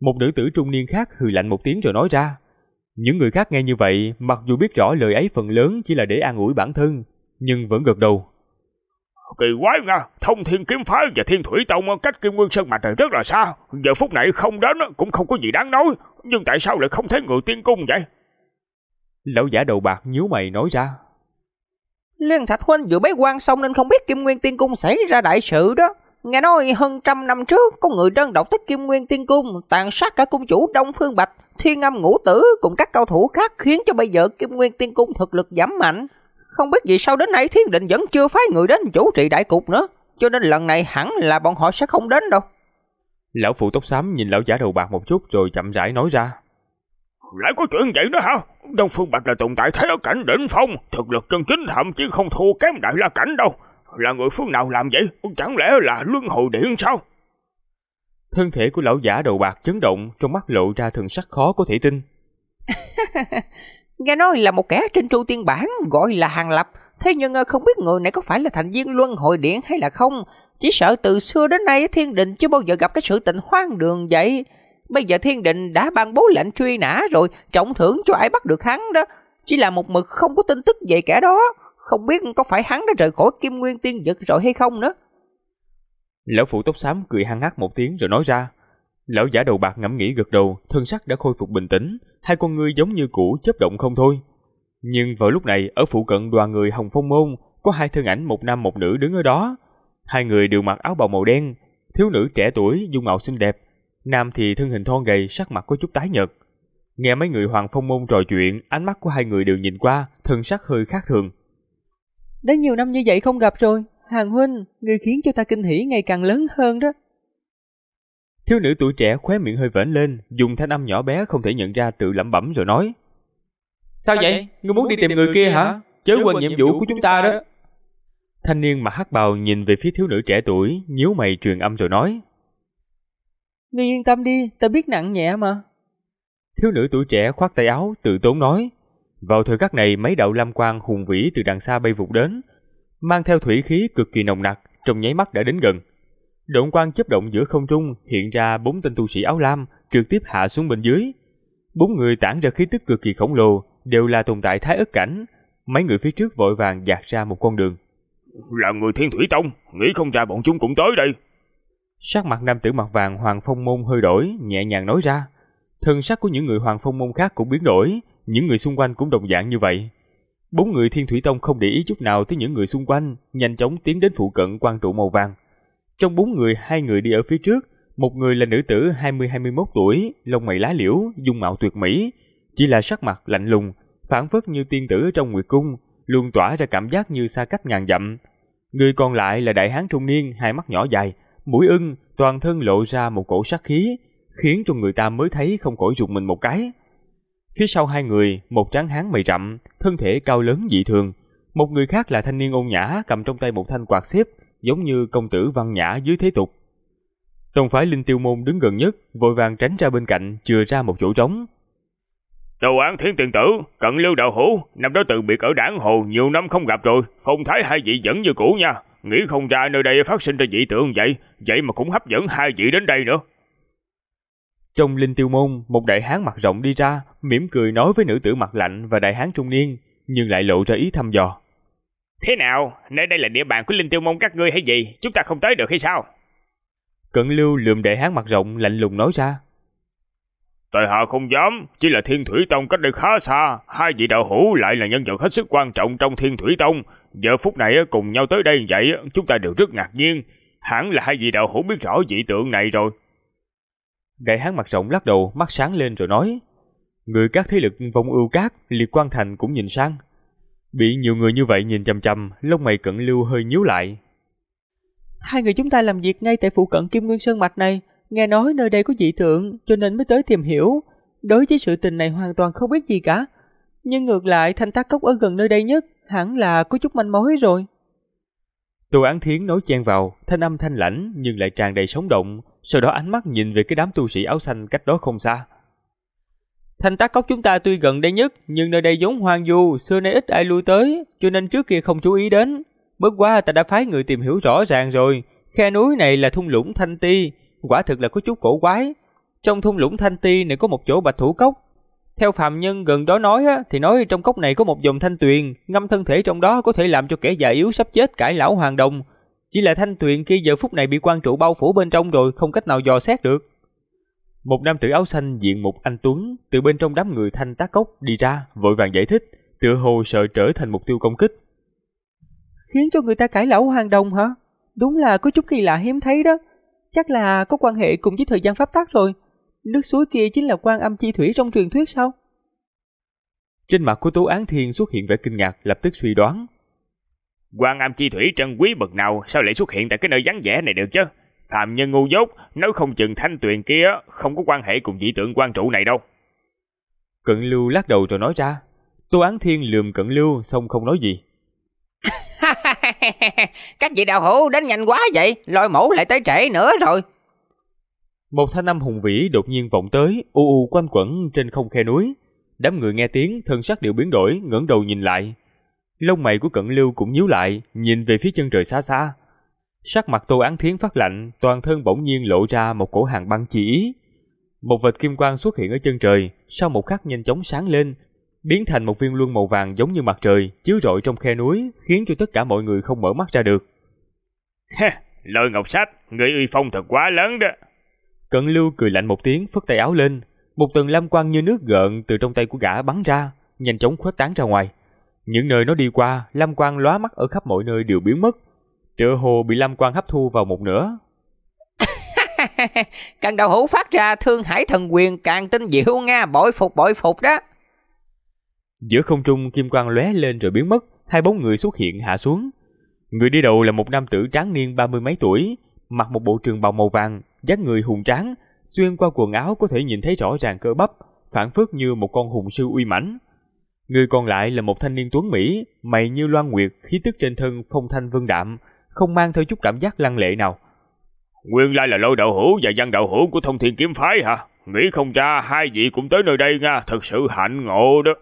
Một nữ tử trung niên khác hừ lạnh một tiếng rồi nói ra. Những người khác nghe như vậy, mặc dù biết rõ lời ấy phần lớn chỉ là để an ủi bản thân, nhưng vẫn gật đầu. Kỳ quái nha, thông thiên kiếm phái và thiên thủy tông cách kim nguyên sơn mạch này rất là xa. Giờ phút này không đến cũng không có gì đáng nói, nhưng tại sao lại không thấy người tiên cung vậy? Lão giả đầu bạc nhíu mày nói ra. Liên Thạch Huynh vừa bế quan xong nên không biết Kim Nguyên Tiên Cung xảy ra đại sự đó. Nghe nói hơn trăm năm trước, có người đơn độc tới Kim Nguyên Tiên Cung, tàn sát cả cung chủ Đông Phương Bạch, Thiên Âm Ngũ Tử cùng các cao thủ khác khiến cho bây giờ Kim Nguyên Tiên Cung thực lực giảm mạnh. Không biết vì sao đến nay Thiên Định vẫn chưa phái người đến chủ trì đại cục nữa, cho nên lần này hẳn là bọn họ sẽ không đến đâu. Lão phụ tóc xám nhìn lão giả đầu bạc một chút rồi chậm rãi nói ra. Lại có chuyện vậy nữa hả? Đông Phương Bạch là tồn tại thế ở cảnh đỉnh phong, thực lực chân chính thậm chí không thua kém đại la cảnh đâu. Là người phương nào làm vậy? Chẳng lẽ là luân hồi điện sao? Thân thể của lão giả đầu bạc chấn động, trong mắt lộ ra thần sắc khó có thể tin. Nghe nói là một kẻ trên tru tiên bản gọi là Hàng Lập, thế nhưng ờ, không biết người này có phải là thành viên luân hồi điện hay là không. Chỉ sợ từ xưa đến nay thiên đình chưa bao giờ gặp cái sự tình hoang đường vậy. Bây giờ thiên định đã ban bố lệnh truy nã rồi, trọng thưởng cho ai bắt được hắn đó. Chỉ là một mực không có tin tức về kẻ đó. Không biết có phải hắn đã rời khỏi kim nguyên tiên vực rồi hay không nữa. Lão phụ tóc xám cười hăng hắc một tiếng rồi nói ra. Lão giả đầu bạc ngẫm nghĩ gật đầu, thân sắc đã khôi phục bình tĩnh, hai con ngươi giống như cũ chớp động không thôi. Nhưng vào lúc này, ở phụ cận đoàn người Hồng Phong Môn, có hai thân ảnh một nam một nữ đứng ở đó. Hai người đều mặc áo bào màu đen, thiếu nữ trẻ tuổi, dung mạo xinh đẹp, Nam thì thân hình thon gầy, sắc mặt có chút tái nhợt. Nghe mấy người Hoàng Phong Môn trò chuyện, ánh mắt của hai người đều nhìn qua, thân sắc hơi khác thường. Đã nhiều năm như vậy không gặp rồi, Hàng Huynh, người khiến cho ta kinh hỉ ngày càng lớn hơn đó. Thiếu nữ tuổi trẻ khóe miệng hơi vểnh lên, dùng thanh âm nhỏ bé không thể nhận ra tự lẩm bẩm rồi nói. Sao, Sao vậy? Ngươi muốn đi tìm, tìm người kia hả? Chớ quên nhiệm vụ của chúng ta đó. Thanh niên mặc hắc bào nhìn về phía thiếu nữ trẻ tuổi, nhíu mày truyền âm rồi nói. Ngươi yên tâm đi, ta biết nặng nhẹ mà. Thiếu nữ tuổi trẻ khoác tay áo, tự tốn nói. Vào thời khắc này, mấy đạo lam quang hùng vĩ từ đằng xa bay vụt đến, mang theo thủy khí cực kỳ nồng nặc, trong nháy mắt đã đến gần. Động quang chớp động giữa không trung, hiện ra bốn tên tu sĩ áo lam, trực tiếp hạ xuống bên dưới. Bốn người tản ra khí tức cực kỳ khổng lồ, đều là tồn tại thái ức cảnh. Mấy người phía trước vội vàng dạt ra một con đường. Là người Thiên Thủy Tông, nghĩ không ra bọn chúng cũng tới đây, Sắc mặt nam tử mặt vàng Hoàng Phong Môn hơi đổi, nhẹ nhàng nói ra. Thân sắc của những người Hoàng Phong Môn khác cũng biến đổi, những người xung quanh cũng đồng dạng như vậy. Bốn người Thiên Thủy Tông không để ý chút nào tới những người xung quanh, nhanh chóng tiến đến phụ cận quan trụ màu vàng. Trong bốn người, hai người đi ở phía trước, một người là nữ tử 20-21 tuổi, lông mày lá liễu, dung mạo tuyệt mỹ, chỉ là sắc mặt lạnh lùng, phản phất như tiên tử trong nguyệt cung, luôn tỏa ra cảm giác như xa cách ngàn dặm. Người còn lại là đại hán trung niên, hai mắt nhỏ dài, mũi ưng, toàn thân lộ ra một cổ sát khí, khiến cho người ta mới thấy không khỏi rụng mình một cái. Phía sau hai người, một tráng hán mày rậm, thân thể cao lớn dị thường. Một người khác là thanh niên ôn nhã cầm trong tay một thanh quạt xếp, giống như công tử văn nhã dưới thế tục. Tông phái Linh Tiêu Môn đứng gần nhất, vội vàng tránh ra bên cạnh, chừa ra một chỗ trống. Đồ án thiên tiền tử, cận lưu đạo hữu, năm đó từ biệt ở đảng hồ nhiều năm không gặp rồi, phong thái hai vị vẫn như cũ nha nghĩ không ra nơi đây phát sinh ra dị tượng vậy, vậy mà cũng hấp dẫn hai vị đến đây nữa. Trong linh tiêu môn, một đại hán mặt rộng đi ra, mỉm cười nói với nữ tử mặt lạnh và đại hán trung niên, nhưng lại lộ ra ý thăm dò. Thế nào, nơi đây là địa bàn của linh tiêu môn các ngươi hay gì, chúng ta không tới được hay sao? Cận lưu lườm đại hán mặt rộng lạnh lùng nói ra. Tại hạ không dám, chỉ là thiên thủy tông cách đây khá xa, hai vị đạo hữu lại là nhân vật hết sức quan trọng trong thiên thủy tông, giờ phút này cùng nhau tới đây vậy chúng ta đều rất ngạc nhiên, hẳn là hai vị đạo hữu biết rõ dị tượng này rồi. Đại hán mặt rộng lắc đầu, mắt sáng lên rồi nói, người các thế lực vong ưu cát, liệt quan thành cũng nhìn sang. Bị nhiều người như vậy nhìn chằm chằm, lông mày cận lưu hơi nhíu lại. Hai người chúng ta làm việc ngay tại phụ cận Kim Nguyên Sơn Mạch này, nghe nói nơi đây có dị tượng cho nên mới tới tìm hiểu. Đối với sự tình này hoàn toàn không biết gì cả, nhưng ngược lại thanh tác cốc ở gần nơi đây nhất hẳn là có chút manh mối rồi. tù Án Thiến nói chen vào, thanh âm thanh lãnh nhưng lại tràn đầy sống động, sau đó ánh mắt nhìn về cái đám tu sĩ áo xanh cách đó không xa. Thanh tác cốc chúng ta tuy gần đây nhất, nhưng nơi đây vốn hoang vu, xưa nay ít ai lui tới, cho nên trước kia không chú ý đến. bước qua ta đã phái người tìm hiểu rõ ràng rồi, khe núi này là thung lũng Thanh Ti, quả thực là có chút cổ quái. Trong thung lũng Thanh Ti này có một chỗ bạch thủ cốc, theo phàm nhân gần đó nói á, thì nói trong cốc này có một dòng thanh tuyền, ngâm thân thể trong đó có thể làm cho kẻ già yếu sắp chết cải lão hoàng đồng. Chỉ là thanh tuyền kia giờ phút này bị quan trụ bao phủ bên trong rồi không cách nào dò xét được. Một nam tử áo xanh diện mục anh Tuấn từ bên trong đám người thanh tá cốc đi ra vội vàng giải thích, tựa hồ sợ trở thành mục tiêu công kích. Khiến cho người ta cải lão hoàng đồng hả? Đúng là có chút kỳ lạ hiếm thấy đó. Chắc là có quan hệ cùng với thời gian pháp tác rồi nước suối kia chính là quan âm chi thủy trong truyền thuyết sao? Trên mặt của Tố Án Thiên xuất hiện vẻ kinh ngạc, lập tức suy đoán. Quan âm chi thủy trân quý bậc nào sao lại xuất hiện tại cái nơi vắng vẻ này được chứ? Phạm nhân ngu dốt, nếu không chừng thanh tuyền kia không có quan hệ cùng dị tượng quan trụ này đâu. Cận Lưu lắc đầu rồi nói ra. Tô Án Thiên lườm Cận Lưu xong không nói gì. Các vị đạo hữu đến nhanh quá vậy, lôi mẫu lại tới trễ nữa rồi. Một thanh âm hùng vĩ đột nhiên vọng tới, u u quanh quẩn trên không khe núi. Đám người nghe tiếng, thân sắc đều biến đổi, ngẩng đầu nhìn lại. Lông mày của Cận Lưu cũng nhíu lại, nhìn về phía chân trời xa xa. Sắc mặt Tô Án Thiến phát lạnh, toàn thân bỗng nhiên lộ ra một cổ hàng băng chỉ Một vệt kim quang xuất hiện ở chân trời, sau một khắc nhanh chóng sáng lên, biến thành một viên luân màu vàng giống như mặt trời, chiếu rọi trong khe núi, khiến cho tất cả mọi người không mở mắt ra được. Ha, Lôi Ngọc Sách, người uy phong thật quá lớn đó. Cận lưu cười lạnh một tiếng phất tay áo lên, một tầng lam quang như nước gợn từ trong tay của gã bắn ra, nhanh chóng khuếch tán ra ngoài. Những nơi nó đi qua, lam quang lóa mắt ở khắp mọi nơi đều biến mất, tựa hồ bị lam quang hấp thu vào một nửa. Càng đầu hữu phát ra thương hải thần quyền càng tinh diệu nga, bội phục bội phục đó. Giữa không trung kim quang lóe lên rồi biến mất, hai bóng người xuất hiện hạ xuống. Người đi đầu là một nam tử tráng niên ba mươi mấy tuổi, mặc một bộ trường bào màu vàng, dáng người hùng tráng, xuyên qua quần áo có thể nhìn thấy rõ ràng cơ bắp, phản phất như một con hùng sư uy mãnh. Người còn lại là một thanh niên tuấn Mỹ, mày như loan nguyệt, khí tức trên thân phong thanh vương đạm, không mang theo chút cảm giác lăng lệ nào. Nguyên lai là lôi đạo hữu và văn đạo hữu của thông thiên kiếm phái hả? Nghĩ không ra hai vị cũng tới nơi đây nha, thật sự hạnh ngộ đó.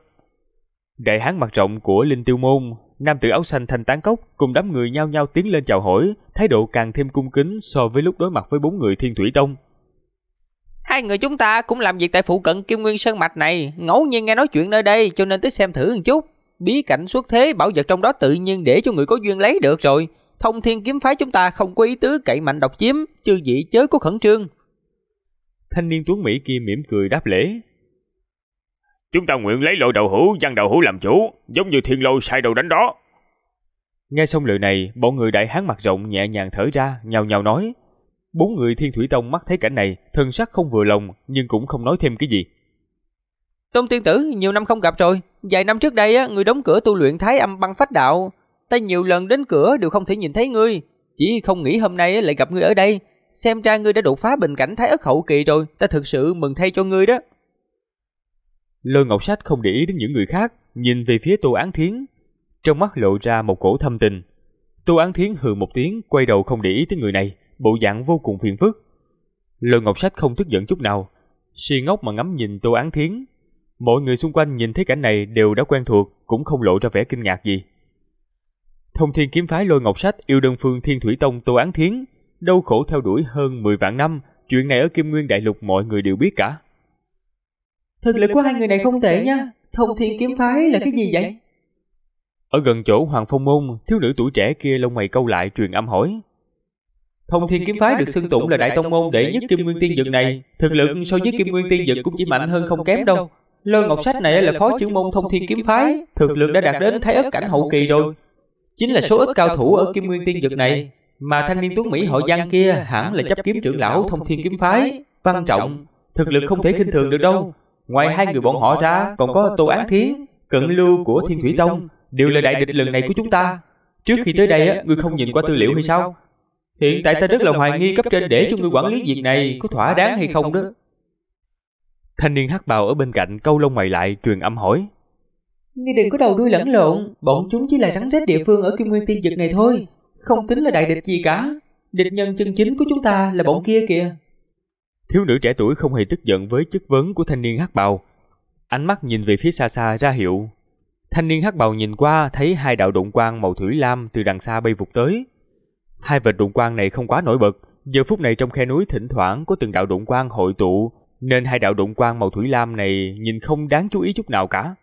Đại hán mặt rộng của Linh Tiêu Môn nam tử áo xanh thành tán cốc cùng đám người nhao nhao tiến lên chào hỏi, thái độ càng thêm cung kính so với lúc đối mặt với bốn người Thiên Thủy Tông. Hai người chúng ta cũng làm việc tại phụ cận Kim Nguyên Sơn Mạch này, ngẫu nhiên nghe nói chuyện nơi đây cho nên tới xem thử một chút. Bí cảnh xuất thế bảo vật trong đó tự nhiên để cho người có duyên lấy được rồi. Thông thiên kiếm phái chúng ta không có ý tứ cậy mạnh độc chiếm, chư vị chớ có khẩn trương. Thanh niên tuấn Mỹ kia mỉm cười đáp lễ, Chúng ta nguyện lấy lộ đầu hữu văn đầu hữu làm chủ, giống như thiên lâu sai đầu đánh đó. Nghe xong lời này, bọn người đại hán mặt rộng nhẹ nhàng thở ra, nhào nhào nói. Bốn người thiên thủy tông mắt thấy cảnh này, thần sắc không vừa lòng nhưng cũng không nói thêm cái gì. Tôn tiên tử nhiều năm không gặp rồi, vài năm trước đây á, người đóng cửa tu luyện thái âm băng phách đạo. Ta nhiều lần đến cửa đều không thể nhìn thấy ngươi, chỉ không nghĩ hôm nay lại gặp ngươi ở đây. Xem ra ngươi đã đột phá bình cảnh thái ất hậu kỳ rồi, ta thực sự mừng thay cho ngươi đó. Lôi Ngọc Sách không để ý đến những người khác, nhìn về phía Tô Án Thiến. Trong mắt lộ ra một cổ thâm tình. Tô Án Thiến hừ một tiếng, quay đầu không để ý tới người này, bộ dạng vô cùng phiền phức. Lôi Ngọc Sách không tức giận chút nào, si ngốc mà ngắm nhìn Tô Án Thiến. Mọi người xung quanh nhìn thấy cảnh này đều đã quen thuộc, cũng không lộ ra vẻ kinh ngạc gì. Thông thiên kiếm phái lôi ngọc sách yêu đơn phương thiên thủy tông Tô Án Thiến, đau khổ theo đuổi hơn 10 vạn năm, chuyện này ở Kim Nguyên Đại Lục mọi người đều biết cả. Thực lực của hai người này không tệ nha Thông thiên kiếm phái là cái gì vậy Ở gần chỗ Hoàng Phong Môn Thiếu nữ tuổi trẻ kia lông mày câu lại truyền âm hỏi Thông thiên kiếm phái được xưng tụng là đại tông môn đệ nhất kim nguyên tiên dực này Thực lực so với kim nguyên tiên dực cũng chỉ mạnh hơn không kém đâu Lơ Ngọc Sách này là phó trưởng môn thông thiên kiếm phái Thực lực đã đạt đến thái ất cảnh hậu kỳ rồi Chính là số ít cao thủ ở kim nguyên tiên dực này Mà thanh niên tuấn Mỹ họ giang kia hẳn là chấp kiếm trưởng lão thông thiên kiếm phái Văn trọng, thực lực không thể khinh thường được đâu Ngoài hai người bọn họ ra còn có Tô Án thí Cận Lưu của Thiên Thủy Tông Đều là đại địch lần này của chúng ta Trước khi tới đây ngươi không nhìn qua tư liệu hay sao? Hiện tại ta rất là hoài nghi cấp trên để cho ngươi quản lý việc này có thỏa đáng hay không đó Thanh niên hắc bào ở bên cạnh câu lông mày lại truyền âm hỏi Ngươi đừng có đầu đuôi lẫn lộn Bọn chúng chỉ là rắn rết địa phương ở Kim Nguyên Tiên vực này thôi Không tính là đại địch gì cả Địch nhân chân chính của chúng ta là bọn kia kìa Thiếu nữ trẻ tuổi không hề tức giận với chất vấn của thanh niên hắc bào. Ánh mắt nhìn về phía xa xa ra hiệu. Thanh niên hắc bào nhìn qua thấy hai đạo đụng quang màu thủy lam từ đằng xa bay vụt tới. Hai vệt đụng quang này không quá nổi bật, giờ phút này trong khe núi thỉnh thoảng có từng đạo đụng quang hội tụ, nên hai đạo đụng quang màu thủy lam này nhìn không đáng chú ý chút nào cả.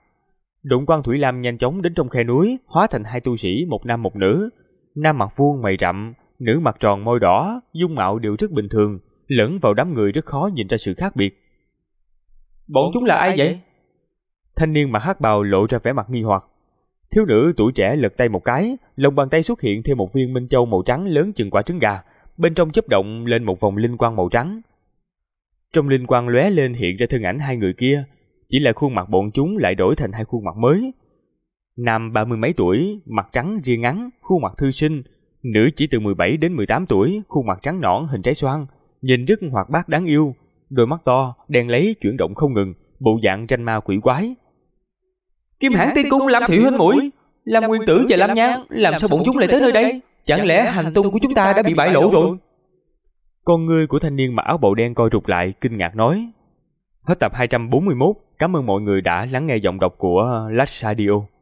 Đụng quang thủy lam nhanh chóng đến trong khe núi, hóa thành hai tu sĩ, một nam một nữ. Nam mặt vuông mày rậm, nữ mặt tròn môi đỏ, dung mạo đều rất bình thường, lẫn vào đám người rất khó nhìn ra sự khác biệt. Bọn, chúng là ai vậy? Thanh niên mặc hắc bào lộ ra vẻ mặt nghi hoặc. Thiếu nữ tuổi trẻ lật tay một cái, lòng bàn tay xuất hiện thêm một viên minh châu màu trắng lớn chừng quả trứng gà, bên trong chớp động lên một vòng linh quang màu trắng. Trong linh quang lóe lên hiện ra thân ảnh hai người kia, chỉ là khuôn mặt bọn chúng lại đổi thành hai khuôn mặt mới. Nam ba mươi mấy tuổi, mặt trắng ria ngắn, khuôn mặt thư sinh, nữ chỉ từ 17 đến 18 tuổi, khuôn mặt trắng nõn hình trái xoan, nhìn rất hoạt bát đáng yêu, đôi mắt to, đen lấy chuyển động không ngừng, bộ dạng tranh ma quỷ quái. Kim Hãn Tiên Cung làm Thủy huynh mũi, làm nguyên tử và Lam Nhan, làm sao bọn chúng lại tới nơi đây? Chẳng lẽ hành tung của chúng ta đã bị bại lộ rồi? Con ngươi của thanh niên mặc áo bầu đen coi rụt lại, kinh ngạc nói. Hết tập 241, cảm ơn mọi người đã lắng nghe giọng đọc của Lash Radio.